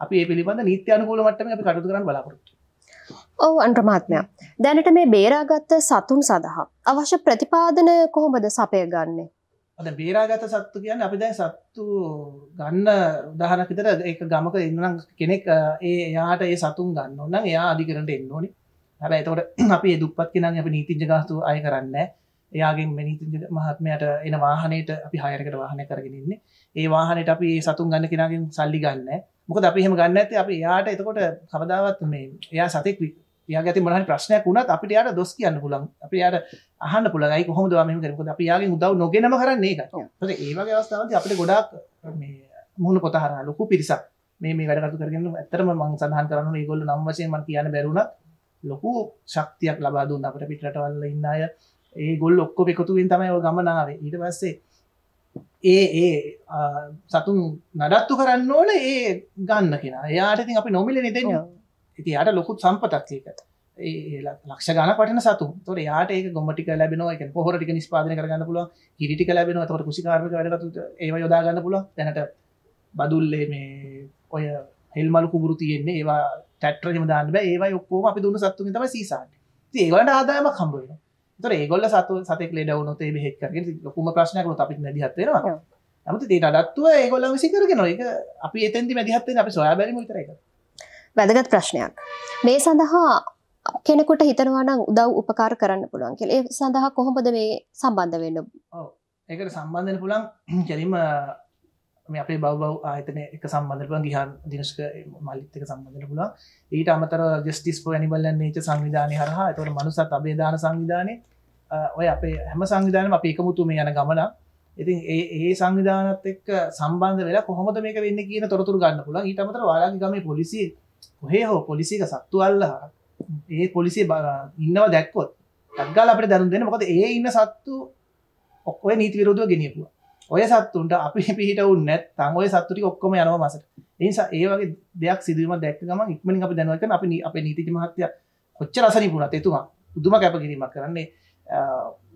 අපි පිළිබඳ නීත්‍යයනුකූල මටම අපි කටතු කරන්න බලාපොරත්තු ඔව අන්ට්‍රමාත්මයක් දැනට මේ බේරාගත්ත සතුන් සඳහා අවශ්‍ය ප්‍රතිපාදන කොහොමද සපය ගන්නේ අද බේරාගත සත්තු කියන්න අපි දැන් සත්තු ගන්න උදාහනකිතර එක ගමක ඉන්නම් කෙනෙක් ඒ යාට ඒ සතුන් ගන්න ඔන්න එයා අධිකරට එන්න ඕනි හැබ එතවට අපි දුපත් කෙනම් අප නීතිංජ ගාස්තු අය කරන්න එයාගෙන් මනීතිජ මහත්මයට එන වාහනයට අපි හයරකට වාහනය කරගෙනන්නේ ඒ වාහනයට අපි සතුන් ගන්න කෙනගෙන් සල්ලි ගන්න මොක අපිහෙම ගන්න ඇති අපි යාට එතකොට කවදාවත් මේ එයා සතෙක් ය ඇති මන ප්‍රශ්නයක් වුණත් අපිට යාට දොස් කියන්න පුලන් අප යාට අහන්න පුළගයි කොහොම දවාම කරකු අප යාගේ උදව නොගෙනම කරන්නේ එක ඒවගේ අවස්ථාවද අපට ගොඩක් මුහුණ පොතහර ලොකු පිරිසක් මේ මේ වැඩකතු කරගෙන ඇතරම මං සඳහන් කරන්න ඒගොල්ල නම්වසය මන් කියන බැරුණත් ලොකු ශක්තියක් ලබාදුන්න අපට පිටවල්ල ඉන්න අය ඒ ගොල් ඔක්කො එකතුවෙන් තමයි ගමනාවේ ඊට පස්සේ ඒ ඒ සතුන් නඩත්තු කරන්න ඕන ඒ ගන්න කෙන යාට ඉතින් අපි නොමිල නිදෙනවා ඉති යට ලොකුත් සම්පතක්කට ලක්ෂ ගන පටන සතු තොට යාට ඒ ගොමටික ලැබෙන එක පොහරටික නිස්පාදන කරගන්න පුල හිරිටික ලැබෙන තොට කුසිකාරම වැඩගතු ඒ යොදාගන්න පුල තැනට බදුල්ලේ මේ ඔය හෙල්මල් කුගුරු තියෙන්නේ ඒවා තැට්‍රම දාන්න ඒවා ඔක්කෝම අපි දුන්න සත්තු තම සීසාට ඒවට ආදායම කම්බුවෙන තොර ඒගොල්ල සතු සතෙක් ලෙඩවුනොතේ බෙහෙක්කරගෙන ලොකුම ප්‍රශ්නයකු අපිත් නැදිහත්තේවා ඇමති තේට අඩත්තුව ඒගොල්ල විසි කරගෙන එක අපි එතැදි මැදිහත්තේ අපි සොයා බැරිම විතරයි වැදගත් ප්‍රශ්නයක්. මේ සඳහා කෙනෙකුට හිතනවානම් උදව් උපකාර කරන්න පුළුවන් කියල ඒ සඳහා කොහොමද මේ සම්බන්ධ වෙන්න ඒකට සම්බන්ධන පුළන් කෙරීම අපේ බව ආතන එක සම්බන්ධපුලන් ගිහන් දිනශක මල්ලිත්තක සම්බඳන පුළා ඊට අමතර ජස්ටිස් පෝ නිබල්ලන් නේච සංවිධානය හරහා තවට මනුසත් අබේධාන සංවිධානය ඔය අපේ හැම සංවිධානම අප එකමුතු මේ යන ගමන ඉතින් ඒ සංවිධානත් එක් සම්බන්ධ වෙලා කොහොමද මේක වෙන්න කියන තොරතුර ගන්න පුළන් ඊටමතර වාලාගේ ගම පොලිසිේ කොහේ හෝ පොලිසික සත්තු අල්ලා ඒ පොලිසිය බ ඉන්නව දැක්කොත් තක්ගල් අපට දැනු දෙෙන මොකද ඒ ඉන්න සත්තු ඔක්කොය නීති විරෝධව ගෙනියපුුව ඔය සත්තුන්ට අපි පිහිට උන්න තං ඔය සත්තුරි ඔක්කොම යනව මසට එනිසා ඒවගේ දෙයක් සිදුවීම දැක්ක ගම ඉක්මනි අප දැනුවක අපි අප නීති මහත්ය කොච්ච රසනි පුුණත් එතුමා උදුම කැප කිරීමක් කරන්නේ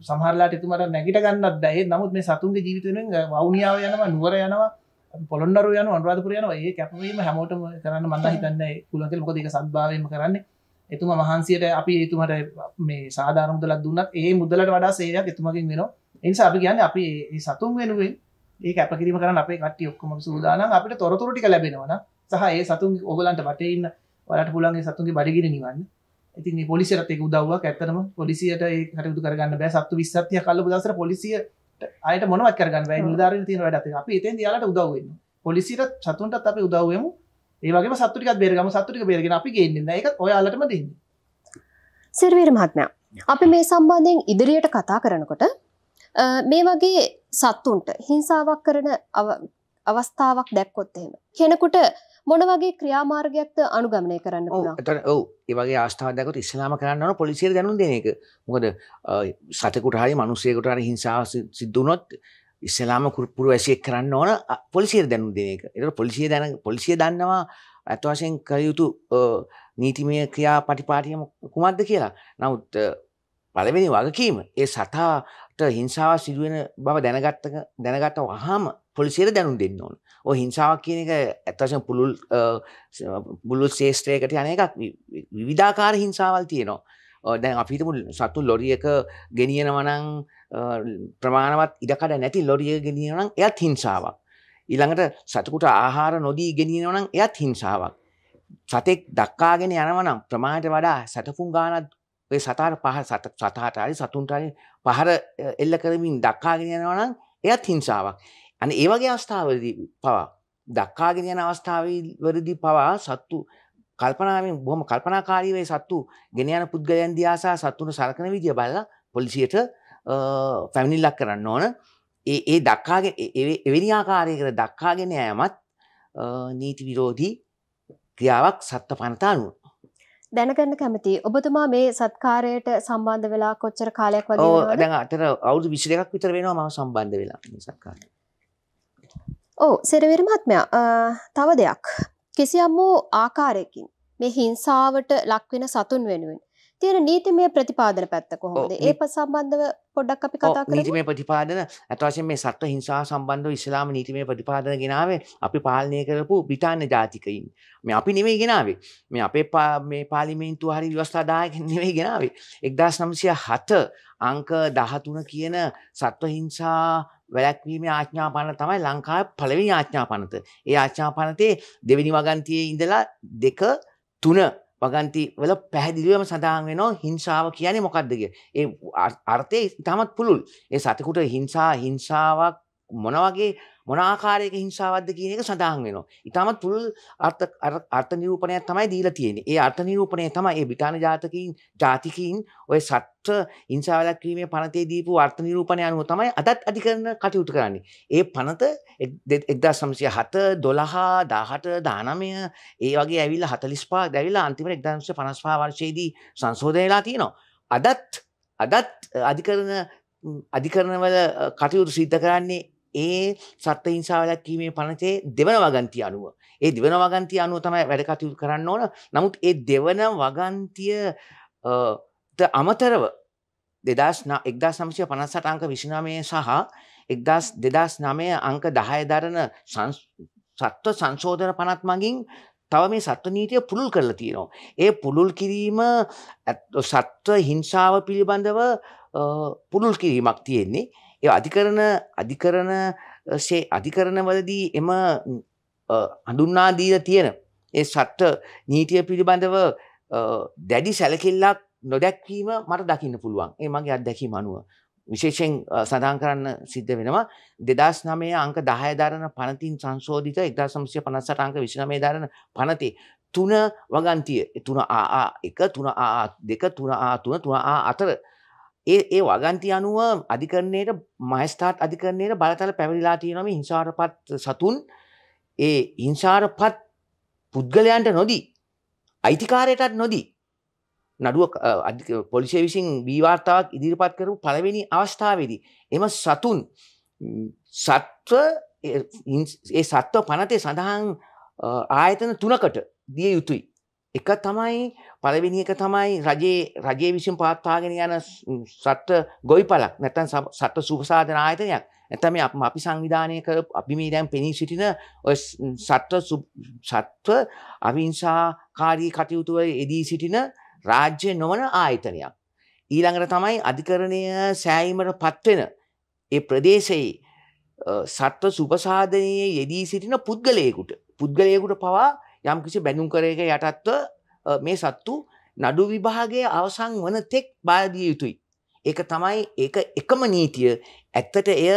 සහරලා එතුමට නැගට ගන්නත් දැහ නමුත් මේ සතුන්ගේ ජීවිතෙන වෞනියාව යනවා නුවර යනවා පොළොන්නර යන අන්රාධපුර යන ඒ කැපවීම හැමෝටම කරන්න මඳ හිතන්න කුලන්කල් මොකද එක සත්භාවම කරන්න එතුම මහන්සියට අපි ඒතුමට මේ සාධාරමුදලක් දුන්නත් ඒ මුදලට වඩා සේයක් එතුමකින් වෙන එනිසා අපි කියන්න අපි සතුන් වෙනුවෙන් ඒ කැපකිරීම කරන්න අපේ කට්ටි ඔක්කොම සූදානම් අපිට තොරතුරටික ලැබෙනවන සහ ඒ සතුන් ඔගලන්ට වටඉන්න වලට පුළන්ගේ සතුන්ගේ බඩිගෙන නිවන්න ඉතින් පොලිසිරත් එක උදව්වක් ඇත්තරම පොලිසියට කටයුතු කරගන්න බෑ සත්තු විස්සත්තිය කල්ල දසර පොලිසිය අයට මොනවත් කරගන්න බෑ නිලධාර තියෙන වැඩ අපේ අපි එතෙන් යාලට උදව් වෙන්න පොලිසියට සතුන්ටත් අපි උදව් වෙමු ඒ වගේම සතුටිකත් බේරගම සතුටික බේරගෙන අපි ගේන්නේ නැහැ ඒකත් ඔයාලටම දෙන්නේ සිරවීර මහත්මයා අපි මේ සම්බන්ධයෙන් ඉදිරියට කතා කරනකොට මේ වගේ සත්තුන්ට හිංසාවක් කරන අවස්ථාවක් දැක්කොත් එහෙම කෙනෙකුට මොන වගේ ක්‍රියාමාර්ගයක්ද අනුගමනය කරන්න පුළුවන්. ඔව් ඒ වගේ අවස්ථාවක් දැකලා ඉස්ලාම කරන්න ඕන පොලිසියට දැනුම් දෙන එක. මොකද සතෙකුට හරි මිනිසෙකුට හරි හිංසාව සිද්ධ වුණොත් ඉස්ලාම කුරුපුරු වැසියෙක් කරන්න ඕන පොලිසියට දැනුම් දෙන එක. ඒතර පොලිසිය දැන පොලිසිය දන්නවා අත වශයෙන් කළ යුතු නීතිමය ක්‍රියා පටිපාටිය කුමක්ද කියලා. නමුත් පළවෙනි වගකීම ඒ සතාට හිංසාව සිදුවෙන බව දැනගත්ත දැනගත වහාම පොලිසියට දැනුම් දෙන්න ඕන. ඔය හිංසාවක් කියන එක ඇත්ත වශයෙන්ම පුළුල් පුළුල් ශේෂ්ත්‍රයකට යන එකක් විවිධාකාර හිංසාවල් තියෙනවා. දැන් අපි හිතමු සතු ලොරියක ගෙනියනවා නම් ප්‍රමාණවත් ඉඩකඩ නැති ලොරියක ගෙනියනවා නම් එයත් හිංසාවක්. ඊළඟට සතෙකුට ආහාර නොදී ගෙනියනවා නම් එයත් හිංසාවක්. සතෙක් දක්කාගෙන යනවා නම් ප්‍රමාණයට වඩා සතපුන් ගානක් ඔය සතාට පහර සතාට හරි සතුන්ට හරි පහර එල්ල කරමින් දක්කාගෙන යනවා නම් එයත් හිංසාවක්. අන ඒවගේ අවස්ථාවදී පවා දක්කාගෙන යන අවස්ථාවවරදි පවා සත්තු කල්පනාවෙන් බොහම කල්පනාකාරීවේ සත්තු ගෙනයන පුද්ගලයන් දයාසා සත්තුන සලකන විදිිය බල්ල පොලිසියට පැමිණිල්ලක් කරන්න ඕන ඒ ඒ දක්කාගෙන එවැනි ආකාරය කර දක්කාගෙන යමත් නීති විරෝධී ක්‍රියාවක් සත්ත පනතානුව දැනගන්න කැමති ඔබතුමා මේ සත්කාරයට සම්බන්ධ වෙලා කොච්චර කාලයක් වගේ දැන් අතර අවුදු විසි දෙකක් විතර වෙනවා ම සම්බන්ධ වෙලා සත්කාරය ඕ සෙරවර මත්මයා තව දෙයක් කිසියම් වූ ආකාරයකින් මේ හිංසාවට ලක්වෙන සතුන් වෙනුවෙන් තියෙන නීතිමය ප්‍රතිපාදන පැත්ත කොහොමද ඒ ප සම්බන්ධව පොඩක් අපි කතා නීතිමය ප්‍රතිපාදන ඇතවශෙන් මේ සත්ව හිංසා සම්බන්ධ ඉස්ලාම නීතිමය ප්‍රතිපාදන ගෙනාවේ අපි පාලනය කරපු බිතාන්න ජාතිකයින් මේ අපි නෙවෙයි ගෙනාවේ මේ අපේ මේ පාලිමෙන්න්තු හරි ව්‍යවස්ථාදායක නෙවෙයි ගෙනාවේ එක්දස් නම්සිය හත අංක දහතුන කියන සත්ව හිංසා වැලැක්වීම ආඥාපන තමයි ලංකා පළවෙනි ආඥාපනත. ඒ ආඥාපනතේ දෙවෙනි වගන්තියේ ඉඳලා දෙක තුන වගන්ති වල පැහැදිලිවම සඳහන් වෙනවා හිංසාව කියන්නේ මොකක්ද කියලා. ඒ අර්ථය ඉතාමත් පුළුල්. ඒ සතෙකුට හිංසා හිංසාවක් මොන වගේ මොනාකාරයක හිංසාවද්ද කියන එක සඳහන් වෙනවා. ඉතාමත් පුළුල් අර්ථ නිරූපණය තමයි දීලා තියෙන්නේ. ඒ අර්ථ නිරූපණය තමයි ඒ බ්‍රිතාන්‍ය ජාතකීන් ජාතිකීන් ඔය සත්‍ය හිංසාවලක් කිරීමේ පනතේ දීපු අර්ථ නිරූපණය අනුව තමයි අදත් අධිකරණ කටයුතු කරන්නේ. ඒ පනත 1907 12 18 19 ඒ වගේ ඇවිල්ලා 45 දැවිලා අන්තිමට 1955 වර්ෂයේදී සංශෝධනය වෙලා තියෙනවා. අදත් අදත් අධිකරණ අධිකරණවල කටයුතු සිද්ධ කරන්නේ ඒ සත්ත ඉංසාවලක් කීමේ පනතේ දෙවන වගන්ති අනුව. ඒ දෙවන වගන්තිය අනුව තමයි වැඩ කටයුතු කරන්න ඕන නමුත් ඒ දෙවන වගන්තිය අමතරව දෙදස් එක්දා සමශය පනස්සට අංක විශනාමය සහ එක්දස් දෙදස් නමය අංක දහය දරන සත්ව සංශෝධන පනත් මගින් තව මේ සත්ව නීතිය පුළුල් කරලා තියෙනවා. ඒ පුළුල් කිරීම සත්ව හිංසාව පිළිබඳව පුළුල් කිරීමක් තියෙන්නේ. ඒ අධිකරන අධිකරන සේ අධිකරණවලදී එම හඳුන්නා දීල තියෙන ඒ සට්ට නීතිය පිළිබඳව දැඩි සැලකිල්ලක් නොදැක්වීම මට දකින්න පුළුවන් ඒ මගේ අත්දැකීම අනුව විශේෂෙන් සඳහන් කරන්න සිද්ධ වෙනවා දෙදස් නමය අංක දහය ධරණ පනතින් සංශෝධිත එක්දා සම්සය පනස්සට අංක විශ්නමය ධරණ පනති තුන වගන්තිය තුන ආ එක තුන ආ දෙක තුන ආ තුන තුන ආ අතර ඒ ඒ වගන්ති අනුව අධිකරණයට මහස්ථාත් අධිකරණයට බලතල පැවිලා තියෙනම හිංසාරපත් සතුන් ඒ ඉංසාරපත් පුද්ගලයන්ට නොදී අයිතිකාරයටත් නොදී නඩුව පොලිසිය විසින් බීවාර්තාවක් ඉදිරිපත් කරපු පළවෙනි අවස්ථාවේදී. එම සතුන් සත්ව ඒ සත්ව පනතේ සඳහන් ආයතන තුනකට දිය යුතුයි. එක තමයි පළවෙනි එක තමයි රජයේ රජයේ විසින් පවත්වාගෙන යන සත්ත්ව ගොවිපලක් නැත්නම් සත්ත්ව සුභසාධන ආයතනයක් නැත්නම් මේ අපි සංවිධානය කර අපි මේ දැන් පෙනී සිටින ඔය සත්ත්ව සත්ත්ව අවිංසාකාරී කටයුතු වල යෙදී සිටින රාජ්‍ය නොවන ආයතනයක් ඊළඟට තමයි අධිකරණය සෑයීමට පත්වෙන ඒ ප්‍රදේශයේ සත්ව සුපසාධනයේ යෙදී සිටින පුද්ගලයෙකුට පුද්ගලයෙකුට පවා යම් කිසි බැඳුම් කරයක යටත්ව මේ සත්තු නඩු විභාගේ අවසං වන තෙක් බාදිය යුතුයි. ඒක තමයි ඒ එකම නීතිය ඇත්තට එය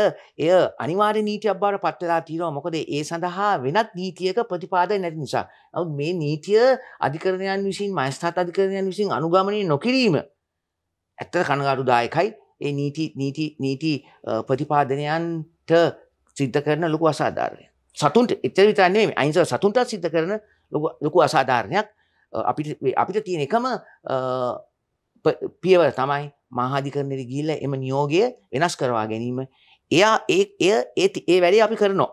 එය අනිවාර නීති අබ්බාට පත්වලා තීරෝ මොකද ඒ සඳහා වෙනත් නීතියක ප්‍රතිපාද නැති නිසා. ඇත් මේ නීතිය අධිකරණයන් විසින් මයස්ථාත් අධිකරණයන් විසින් අනුගමනය නොකිරීම ඇත්තට කණගාඩු දායකයි ඒ නීති නීති නීති ප්‍රතිපාදනයන්ට සිද්ධ කරන ලොකු අසාධාරය. සතුන්ට එතර විතරන්නේ අයිංස සතුන්ටත් සිද්ධ කරන ලොකු අසාධාරණයක් අපිට තියෙන එකම පියවර තමයි මහාධිකරණයට ගිල්ල එම නියෝගය වෙනස් කරවා ගැනීම එයා ඒ ඒති ඒ වැඩේ අපි කරනවා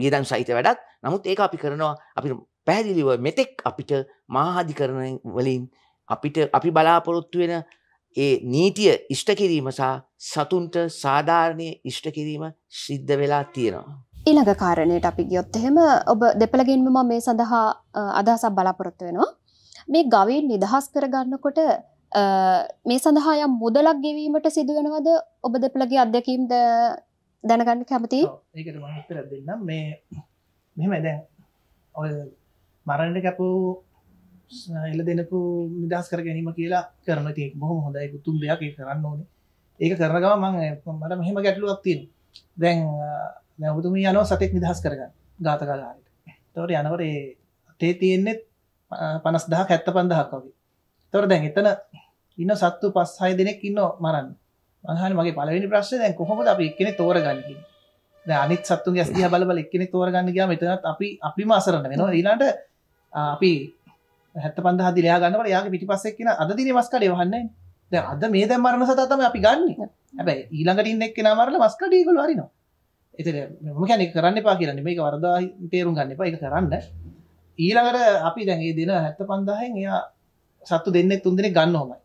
වියදන් සහිත වැඩක් නමුත් ඒක අපි කරනවා අපි පැහැදිලිව මෙතෙක් අපිට මහාධිකරණ වලින් අපිට අපි බලාපොරොත්තු වෙන ඒ නීතිය ඉෂ්ට කිරීම සහ සතුන්ට සාධාරණය ඉෂ්ට කිරීම සිද්ධ වෙලා තියෙනවා. ඊළඟ කාරණයට අපි ගියොත් එහෙම ඔබ දෙපළගෙන්ම මම මේ සඳහා අදහසක් බලාපොරොත්තු වෙනවා. මේ ගවීන් නිදහස් කරගන්නකොට මේ සඳහා යම් මුදලක් ගෙවීමට සිදු වෙනවද ඔබ දෙපළගේ අධ්‍යක්ීම්ද දැනගන්න කැමතියි? ඒකට මම උත්තරයක් දෙන්නම්. මේ මෙහෙමයි දැන් ඔය මරණයට කැපූ එළ දෙනකු නිදහස් කර ගැනීම කියලා කරන තියෙන බොහොම හොඳයි උතුම් දෙයක් ඒක කරන්න ඕනේ. ඒක කරන ගමන් මම මට මෙහෙම ගැටලුවක් තියෙනවා. දැන් නැවතුම යනෝ සතෙක් නිදහස් කරග ගාතකගාරට තවට යනකට තේ තියෙන්නෙත් පනස් දහ හැත්ත පන්දහක්කවි තොර දැන් එතන ඉන්න සත්තු පස් හය දෙනෙක් ඉන්න මරන්න මහල් මගේ පලවෙනි ප්‍රශ්න දැන් කොහොමද අපි එක්කෙන තෝර ගන්නකින් අනිත් සත්තු ඇස්දිය බලබල එක්කෙන තෝරගන්න ගයා මෙතනත් අපි අපි මාසරන්න වෙනවා ඊලාට අපි හැත පන්දහදි ලයා ගන්නවට යාගේ පිටි පස්සෙක් කියෙන අද දින වස්කඩ වන්නේ අද මේ දැ මරණ සතම අපි ගන්න හැබැයි ඊළඟට ඉන්නෙක් කෙන මරල වස්කඩීගොල වරිනවා එතන මකැනෙ කරන්න පා කියලන්න මේ වරදා තේරුම් ගන්න එපා එක කරන්න ඊළඟට අපි දැන්ගේ දෙන හැත්ත පන්දාහෙන් එයා සත්තු දෙන්න තුන් දෙනෙ ගන්න හොමයි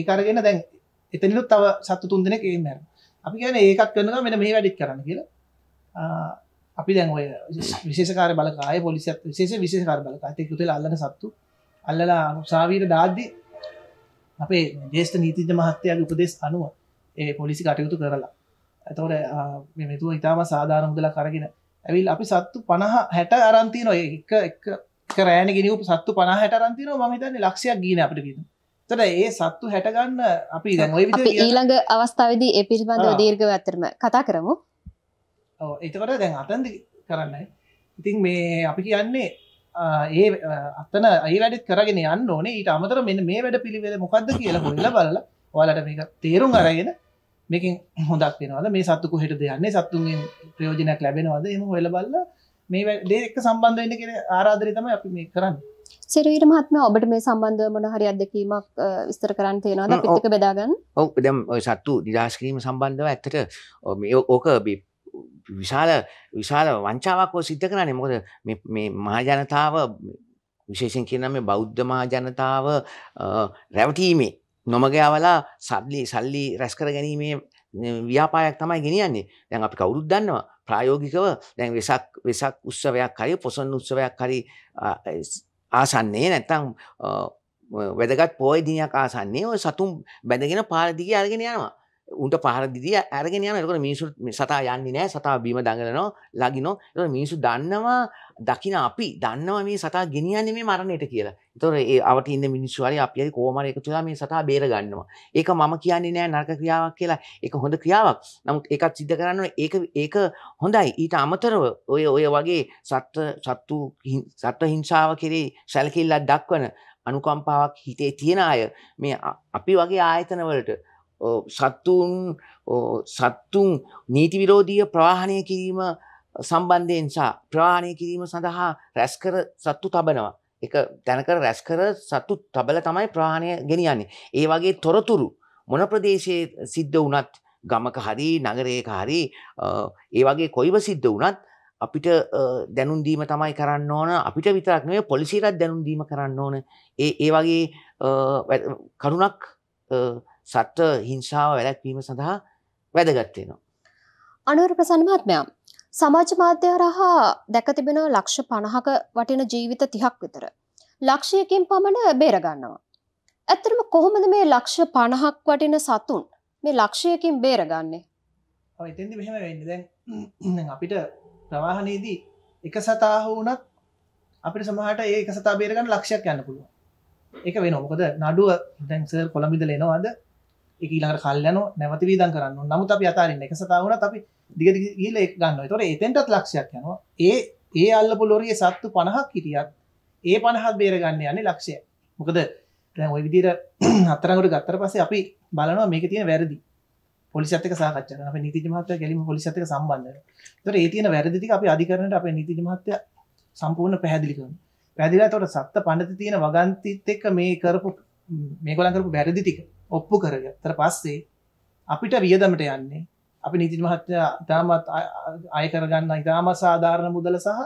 ඒකරගෙන දැන් එතනිලුත් තව සත්තු තුන් දෙනෙ ඒම අපි කියන ඒකත් කරනවා මෙන මේ වැඩිත් කරන්න කියලා අපි දැන් ඔය විශේෂකාර බලකාය පොලිසිත් විශේෂ විශේෂකාර බලකාතය යුතුල අල්ලන සත්තු අල්ලලා සාවීර ඩාද්දි අපේ ජේෂ්ඨ නීතිජ මහත්තයාගේ උපදෙස් අනුව ඒ පොලිසි කටයුතු කරලා ඇතවට මෙතු ඉතාම සාධාන මුදල කරගෙන ඇවිල් අපි සත්තු පණහ හැට අරන්ති නොය එක එක කරෑන ගෙනව සත්තු පනා හැට අරන්තින මහිතන්න ලක්ෂයක් ගීන අපට ගෙන තොට ඒ සත්තු හැටගන්න අපි ඊළඟ අවස්ථාවදී ඒ පිළිබඳව දීර්ග ඇතරම කතා කරමු එතකට දැන් අතන්ද කරන්න ඉතින් මේ අපි කියන්නේ ඒ අත්තන ඒ වැඩත් කරගෙන යන්න ඕනේ ඊට අමතර මෙන්න මේ වැඩ පිළිවෙල මොකක්ද කියලා හොල්ල බල්ල ඔයාලට මේක තේරුම් අරගෙන මේකින් හොදක් වෙනවද මේ සත්තු කොහෙට දෙයන්නේ සත්තුන්ෙන් ප්‍රයෝජනයක් ලැබෙනවද එම හොල බල්ල මේ දෙක් සම්බන්ධයන්න කෙන ආරාදරය තම අපි මේ කරන්න සිරීර මහත්ම ඔබට මේ සම්බන්ධ මොන හරි අදකීමක් විස්තර කරන්න තියෙනවද පිතික බෙදාගන්න ඔක් දම් සත්තු නිදශකිරීම සම්බන්ධව ඇත්තට ඕක විශාල විශාල වංචාවක්කෝ සිද්ධ කරන්නේ මොකද මේ මහජනතාව විශේෂෙන් කියන මේ බෞද්ධ මහජනතාව රැවටීමේ නොමගයාවලා සල්ලි සල්ලි රැස්කර ගැනීමේ ව්‍යාපායක් තමයි ගෙනියන්නේ දැන් අපි කවුරුත් දන්නවා ප්‍රායෝගිකව දැන් වෙසක් වෙසක් උත්සවයක් හරි පොසොන් උත්සවයක් හරි ආසන්නේ නැත්තම් වැදගත් පෝය දිනයක් ආසන්නේ ඔය සතුන් බැඳගෙන පාරදිගේ අරගෙන යනවා උන්ට පහරදිදිය ඇරගෙන යන එකට මිනිසු සතා යන්නේ නෑ සතා බීම දඟලනෝ ලගිනෝ එ මිනිසු දන්නවා දකින අපි දන්නවා මේ සතා ගෙනියන්නේ මේ මරණයට කියලා තොර ඒ අවට ඉන්න මිනිස්සුවරි අපි කෝමර එක තුලා මේ සතා බේර ගන්නවා ඒක මම කියන්නේ නෑ නර්ක ක්‍රියාවක් කියලා එක හොඳ ක්‍රියාවක් නමුත් එකත් සිද්ධ කරන්න ඒක ඒක හොඳයි ඊට අමතරව ඔය ඔය වගේ සත්ව සත්තු සත්ව හිංසාව කෙරේ සැලකිල්ලක් දක්වන අනුකම්පාවක් හිතේ තියෙන අය මේ අපි වගේ ආයතනවලට සත්තුන් සත්තුන් නීති විරෝධීය ප්‍රවාහණය කිරීම සම්බන්ධයෙන් සහ ප්‍රාණය කිරීම සඳහා රැස්කර සත්තු තබනවා එක තැනකර රැස්කර සත්තු තබල තමයි ප්‍රාණය ගෙනියන්නේ ඒ වගේ තොරතුරු මොන ප්‍රදේශයේ සිද්ධ වනත් ගමක හරි නගරයක හරි ඒ වගේ කොයිව සිද්ධ වනත් අපිට දැනුන්දීම තමයි කරන්න ඕන අපිට විතරක්නය පොලිසිරත් දැනුන්දීම කරන්න ඕන ඒ ඒ වගේ කරුණක් සට්ට හිංසාාව වැලැක්වීම සඳහා වැදගත්වෙනවා. අනුවර ප්‍රසන්න මහත්මයා සමාජ මාධ්‍ය රහා දැක තිබෙන ලක්ෂ පණහක වටින ජීවිත තිහක් විතර. ලක්ෂයකින් පමණ බේරගන්නවා. ඇත්තරම කොහොමද මේ ලක්ෂ පණහක් වටින සතුන් මේ ලක්ෂයකින් බේරගන්නේ. එතදි මෙහම වෙන්න දැන් අපිට ප්‍රවාහනයේදී එක සතා වුනත් අපිට සමහට ඒක සතා බේරගන්න ලක්ෂයක් යන්න පුළුව එක වෙන මොකද නඩුව දැන්සර් කොළමිද ලෙනවාද එකලාට කල්ලන නැවති වීදන් කරන්න නමුත් අප අතාරන්න එක සතාවන අපි දිග ගල එක් ගන්න තොර එතෙන්ටත් ලක්ෂයක් යනවා ඒ ඒ අල්ලපු ලොරිය සත්තු පණහක් හිටියත් ඒ පණහත් බේරගන්න යන්නේ ලක්ෂය මොකද ඔය විදිර අතරකට ගත්තර පස්සේ අපි බලනවා මේක තියෙන වැරදි පොලිසිතක සාකච්චන අප නීති මහත්ත ගැලීම පොලිසිතක සම්බන්ධ තොර ඒ තියෙන වැරදික අපි අධිකරනට අප නීති මහත්ත සම්පූර්ණ පැහැදිලිකම පැදිලා තොට සත්ත පණත තියෙන වගන්තිත් එක්ක මේ කරපු මේ කොලන් කරපු වැරදිතික ඔප්පු කරගත්තර පස්සේ අපිට වියදමට යන්නේ අපි නිති මහත්‍ය තාමත් අය කරගන්න ඉතාම සාධාරණ මුදල සහ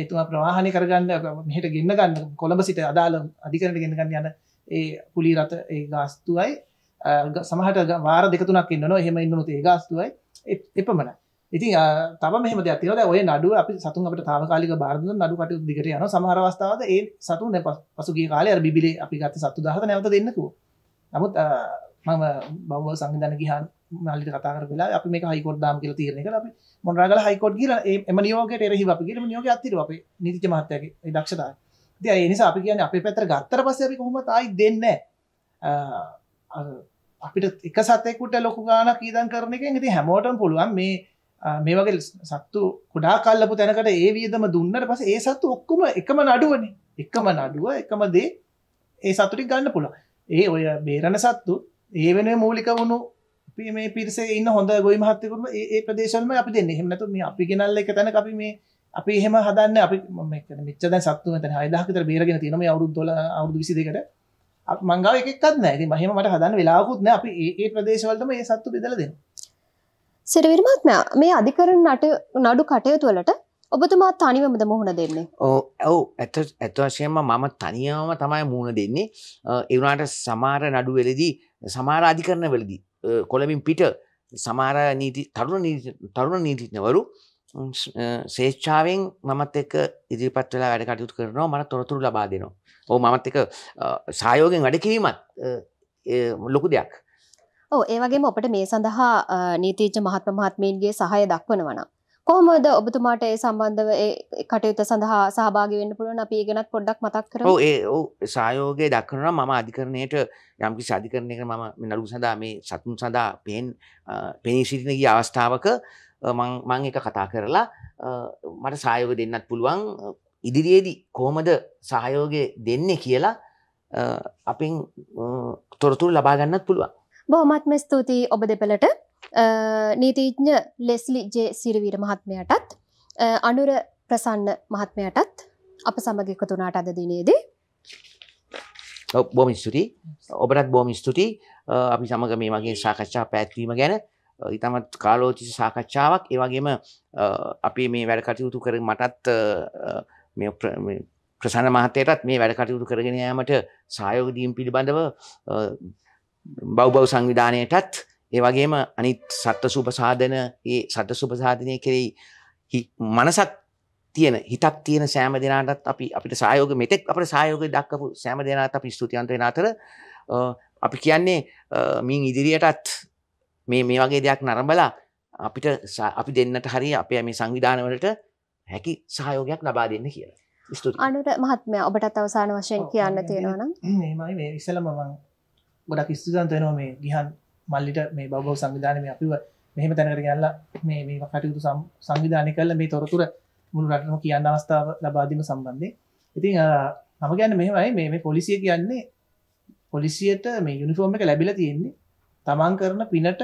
ඇතුම ප්‍රවාහණය කරගන්න මෙහට ගන්න ගන්න කොළඹ සිට අදාළ අධිකරට ගෙනගන්න යන ඒ පුලි රත ඒ ගාස්තුවයි සමහට වාර දෙකතුනක් න්නන හෙම ඉන්නනොත් ඒ ගාස්තුවයි එපමන ඉතින් තම මෙම තින ඔය නඩුව අපි සතුන් අපට තාවකාලික බාරද නඩුකට දිගට යන සමහරවස්ථාවද ඒ සතුන් පසුගේ කාලය බිලි අපි ගත සත්තු දහත නැවත දෙන්නකෝ නමුත් මම බව සංගධන ගහන් මල්ලි කතාර වෙලා අපි මේ හයිකෝඩ් දාම් කියල තිරන කර අපි මොනරාගල හයිකෝඩ් කියල එම නියෝගට එරහි අපි කියරම නියෝග අතිර අප නිතිච මත්තයගේ දක්ෂතා දය එනිසා අපි කියන අපි පැතර ගත්තර පස අපි කොහොම තයි දෙන්න අපිට එක සතෙකුට ලොකු ගාන කීදන් කරන එක ඇති හැමෝටම් පුළුවන් මේ මේ වගේ සත්තු කොඩා කල්ලපු තැනකට ඒ වියදම දුන්නට පස ඒ සත්තු ඔක්කුම එකම නඩුවනේ එකම නඩුව එකම දේ ඒ සතුටි ගන්න පුළුවන් ඒ ඔය බේරණ සත්තු ඒ වෙන මූලික වුණු මේ පිරිසේ ඉන්න හොඳ ගොයි මහත්තකරම ඒ ප්‍රදේශන්ම අපි දෙන්න හෙමනතු මේ අපි ගෙනල්ල එක තැන අපි මේ අපි එහෙම හදන්න අපි මෙච්චද සත්තු තන හදාහතර බේරගෙන තිනම අවරුද්දොල අවුදු විසිදකට මංගාව එකක්ත් නෑ මහම මට හදන්න වෙලාකුත්න අපි ඒ ප්‍රදේශවලටම ඒ සත්තු බෙදල දෙන්න සිරවිර්මත්ම මේ අධිකරන නඩු කටයුතුවලට ඔබතුමා තනිවමද මුහුණ දෙන්නේ ඔව ඇත ඇත්වශයෙන්ම මම තනියම තමයි මුහුණ දෙන්නේ ඒවුණට සමාර නඩු වෙලදී සමාර අධිකරණ වෙලදී කොළමින් පිට සමාර නීති තරුණ තරුණ නීතිඥවරු ශේෂ්චාවෙන් මමත් එක්ක ඉදිරිපත් වෙලා වැඩ කටයුතු කරනවා මට තොරතුරු ලබා දෙනවා ඕ මමත් එක සායෝගෙන් වැඩ කිරීමත් ලොකු දෙයක් ඕ ඒවගේ ඔපට මේ සඳහා නීතිච්ච මහත්ම මහත්මයන්ගේ සහය දක්වනවනම් කොහොමද ඔබතුමාට ඒ සම්බන්ධව කටයුත්ත සඳහා සහභාගිවෙන්න පුළුවන් අපි ගෙනත් පොඩ්ඩක් මතක් කර ඒ ඕ සයෝගය දක්කරන මම අධිකරණයට යම්කි සධිකරණයක මම නරු සඳහා මේ සතුන් සඳහා පෙන් පෙනී සිටිනගේ අවස්ථාවක මං එක කතා කරලා මට සයෝග දෙන්නත් පුළුවන් ඉදිරියේදී කෝමද සහයෝගය දෙන්නේ කියලා අපින් තොරතුරු ලබාගන්නත් පුළුවන් බොහොමත්ම ස්තුතියි ඔබ දෙපලට නීතිීඥ ලෙස්ලි ජේ සිරවීර මහත්මයටත් අනුර ප්‍රසන්න මහත්මයටත් අප සමග එකතුනාට අද දිනේදී බොම ස්තුති ඔබටත් බෝම ස්තුති අපි සමග මේ මගේ සාකච්ඡා පැත්වීම ගැන ඉතාමත් කාලෝචි සාකච්ඡාවක් ඒවගේම අපි මේ වැඩ කටයුතු කර මටත් ප්‍රසාන මහතයටත් මේ වැඩ කටයුතු කරගෙන ෑමට සයෝගදීම් පිළිබඳව බෞබව් සංවිධානයටත් ඒ වගේම අනිත් සත්ව සුපසාධන ඒ සට සුපසාධනය කෙරෙයි මනසත් තියෙන හිතක් තියෙන සෑම දෙනාටත් අපි අපිට සයෝග මෙතෙක් අප සයෝග දක්කපු සෑම දෙනාට අපි ස්තුතියන්තය අතර අපි කියන්නේ මින් ඉදිරියටත් මේ මේ වගේ දෙයක් නරඹලා අපිට අපි දෙන්නට හරි අපේ මේ සංවිධානවලට හැකි සහයෝගයක් ලබා දෙන්න කියලා. අනුර මහත්මය ඔබටත් අවසාන වශයෙන් කියන්න තියෙනවනම් මේමයි මේ ඉසල මම ගොඩක් ස්තුතින්ත වෙනවා මේ ගිහන් මල්ලිට මේ බව සංවිධානය අපිව මෙහම තැනකට ගැල්ල මේ මේ කටයුතු සම් සංවිධානය කල්ල මේ තොරතුර මුළු රටම කියන්න අවස්ථාව ලබාදීම සම්බන්ධය ඉතින් හම ගැන්න මෙමයි මේ පොලිසිය කියන්නේ පොලිසියට මේ යුනිෆෝර්ම එක ලැබිල තියෙන්නේ තමන් කරන පිනට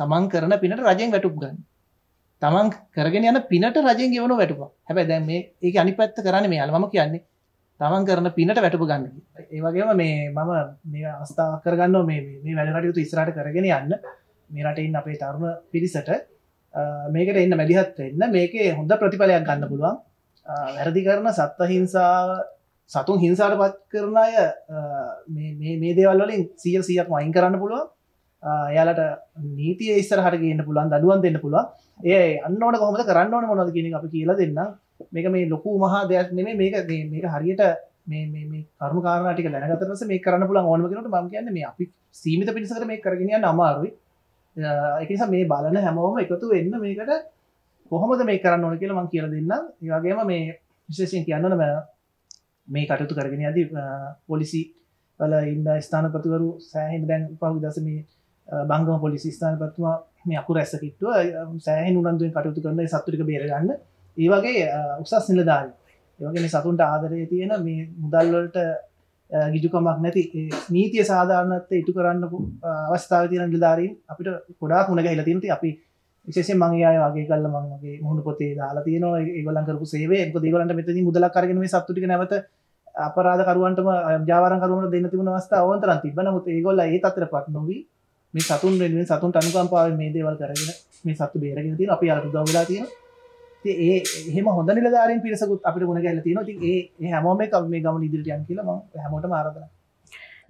තමන් කරන පිනට රජෙන් වැටුප් ගන්න තමන් කරගෙන යන පිනට රජෙන් ගෙවනු වැටුපා හැබැ දැන් මේ ඒ අනි පැත්ත කරන්න මේ අල්ම කියන්නේ තමන් කරන පිනට වැටපු ගන්න ඒවගේම මේ මම මේ අවස්ථාව කරගන්න මේ මේ වැඩටයුතු ඉස්රට කරගෙන යන්න මේරටඉන්න අපේ තරුණ පිරිසට මේකට එන්න මැදිහත් එන්න මේක හොඳ ප්‍රතිඵලයක් ගන්න පුළුවන් වැරදි කරන සත්ව හිංසා සතුන් හිංසාට පත් කරන අය මේ දේවල්ලින් සිය සියක් මයින් කරන්න පුළුවන් එයාලට නීතිය ඉස්සර හට ගන්න පුළන් දඩුවන් දෙන්න පුළුව ඒ අන්නට කොහොම කරන්න ඕන මොනද කියනෙ අප කියලා දෙන්නම් මේක මේ ලොකු මහා දෙයක් නෙමේ මේක මේක හරියට මේ කරු කාරටික දැනගතරස මේ කරන්න පුළන් ඕනමගෙනට මං කියන්න මේ අපි සීමිත පිරිසකර මේ කරගෙනය අමාරුයි එකනිසා මේ බලන හැමෝම එකතු එන්න මේකට කොහොමද මේ කරන්න ඕන කියලා මං කියල දෙන්න ඒවාගේම මේ විශේෂෙන් කියන්නන බෑ මේ කටයුතු කරගෙන ඇද පොලිසි වල ඉන්න ස්ථානපතිවරු සෑහෙන් දැන් පහු දස මේ බංගම පොලිසි ස්ථානපත්තුමා මේ අකු රැස්සකිට්ටුව සෑහෙන් උනන්දුවෙන් කටයුතු කරන්න සත්තුරික බේරගන්න ඒ වගේ උසස් නිලධාරි ඒවගේ සතුන්ට ආදරය තියෙන මේ මුදල්වලට ගිජුකමක් නැති නීතිය සාධාරණත්ත ඉටු කරන්න අවස්ථාව තියෙන නිලධාරීන් අපිට ගොඩා හුණග හිලතිනති අපි විශේෂ මගේ අය වගේ කල්ල මංගේ මුහුණු පොතේ දාලා තියන ඒගලන්කරපු සේවේ දෙවලට මෙතති මුදලක් කරගෙන සත්තුටි නැවත අපරාධකරුවන්ටම ජාවරකරුවන දෙන්න තිබුණ අවස්ථාවන්තර තිබනමුත් ඒගොල්ල ඒ තතර පත් නොවී මේ සතුන් වෙනුවෙන් සතුන් අනුකම්පාව මේ දේවල් කරගෙන මේ සතු බේරගෙන තියෙන අපි අර උදව් වෙලා තියෙනවා ඒ හෙම හොඳ නිලධාරින් පිරිසකුත් අපිට ගුණ ගැල තියෙන ති ඒ හැමෝම මේ ගම ඉදිරිටියන් කියලම හැමෝට මාරදන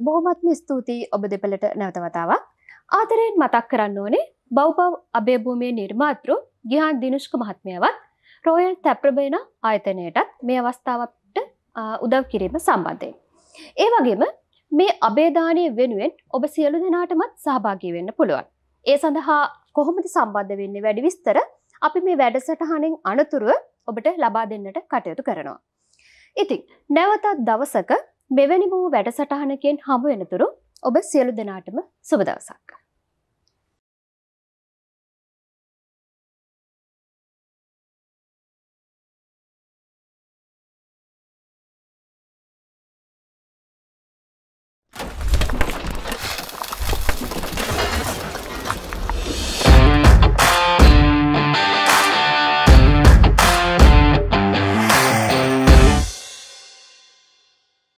බොහොමත්ම ස්තුතියි ඔබ දෙපලට නැවතවතාවක් ආතරයෙන් මතක් කරන්න ඕනේ බෞපව් අභයභූමය නිර්මාතෘ ගිහාන් දිනුෂ්ක මහත්මයවත් රෝයල් තැප්‍රබේන ආයතනයටත් මේ අවස්ථාවට උදව් කිරීම සම්බන්ධය. ඒ වගේම මේ අබේධානය වෙනුවෙන් ඔබ සියලු දෙනාටමත් සහභාගී වෙන්න පුළුවන්. ඒ සඳහා කොහොමද සම්බන්ධ වෙන්නේ වැඩි විස්තර අපි මේ වැඩසටහනෙන් අනතුරුව ඔබට ලබා දෙන්නට කටයුතු කරනවා. ඉතින් නැවතත් දවසක මෙවැනි වූ වැඩසටහනකෙන් හමු වෙනතුරු ඔබ සියලු දෙනාටම සුබදවසක්.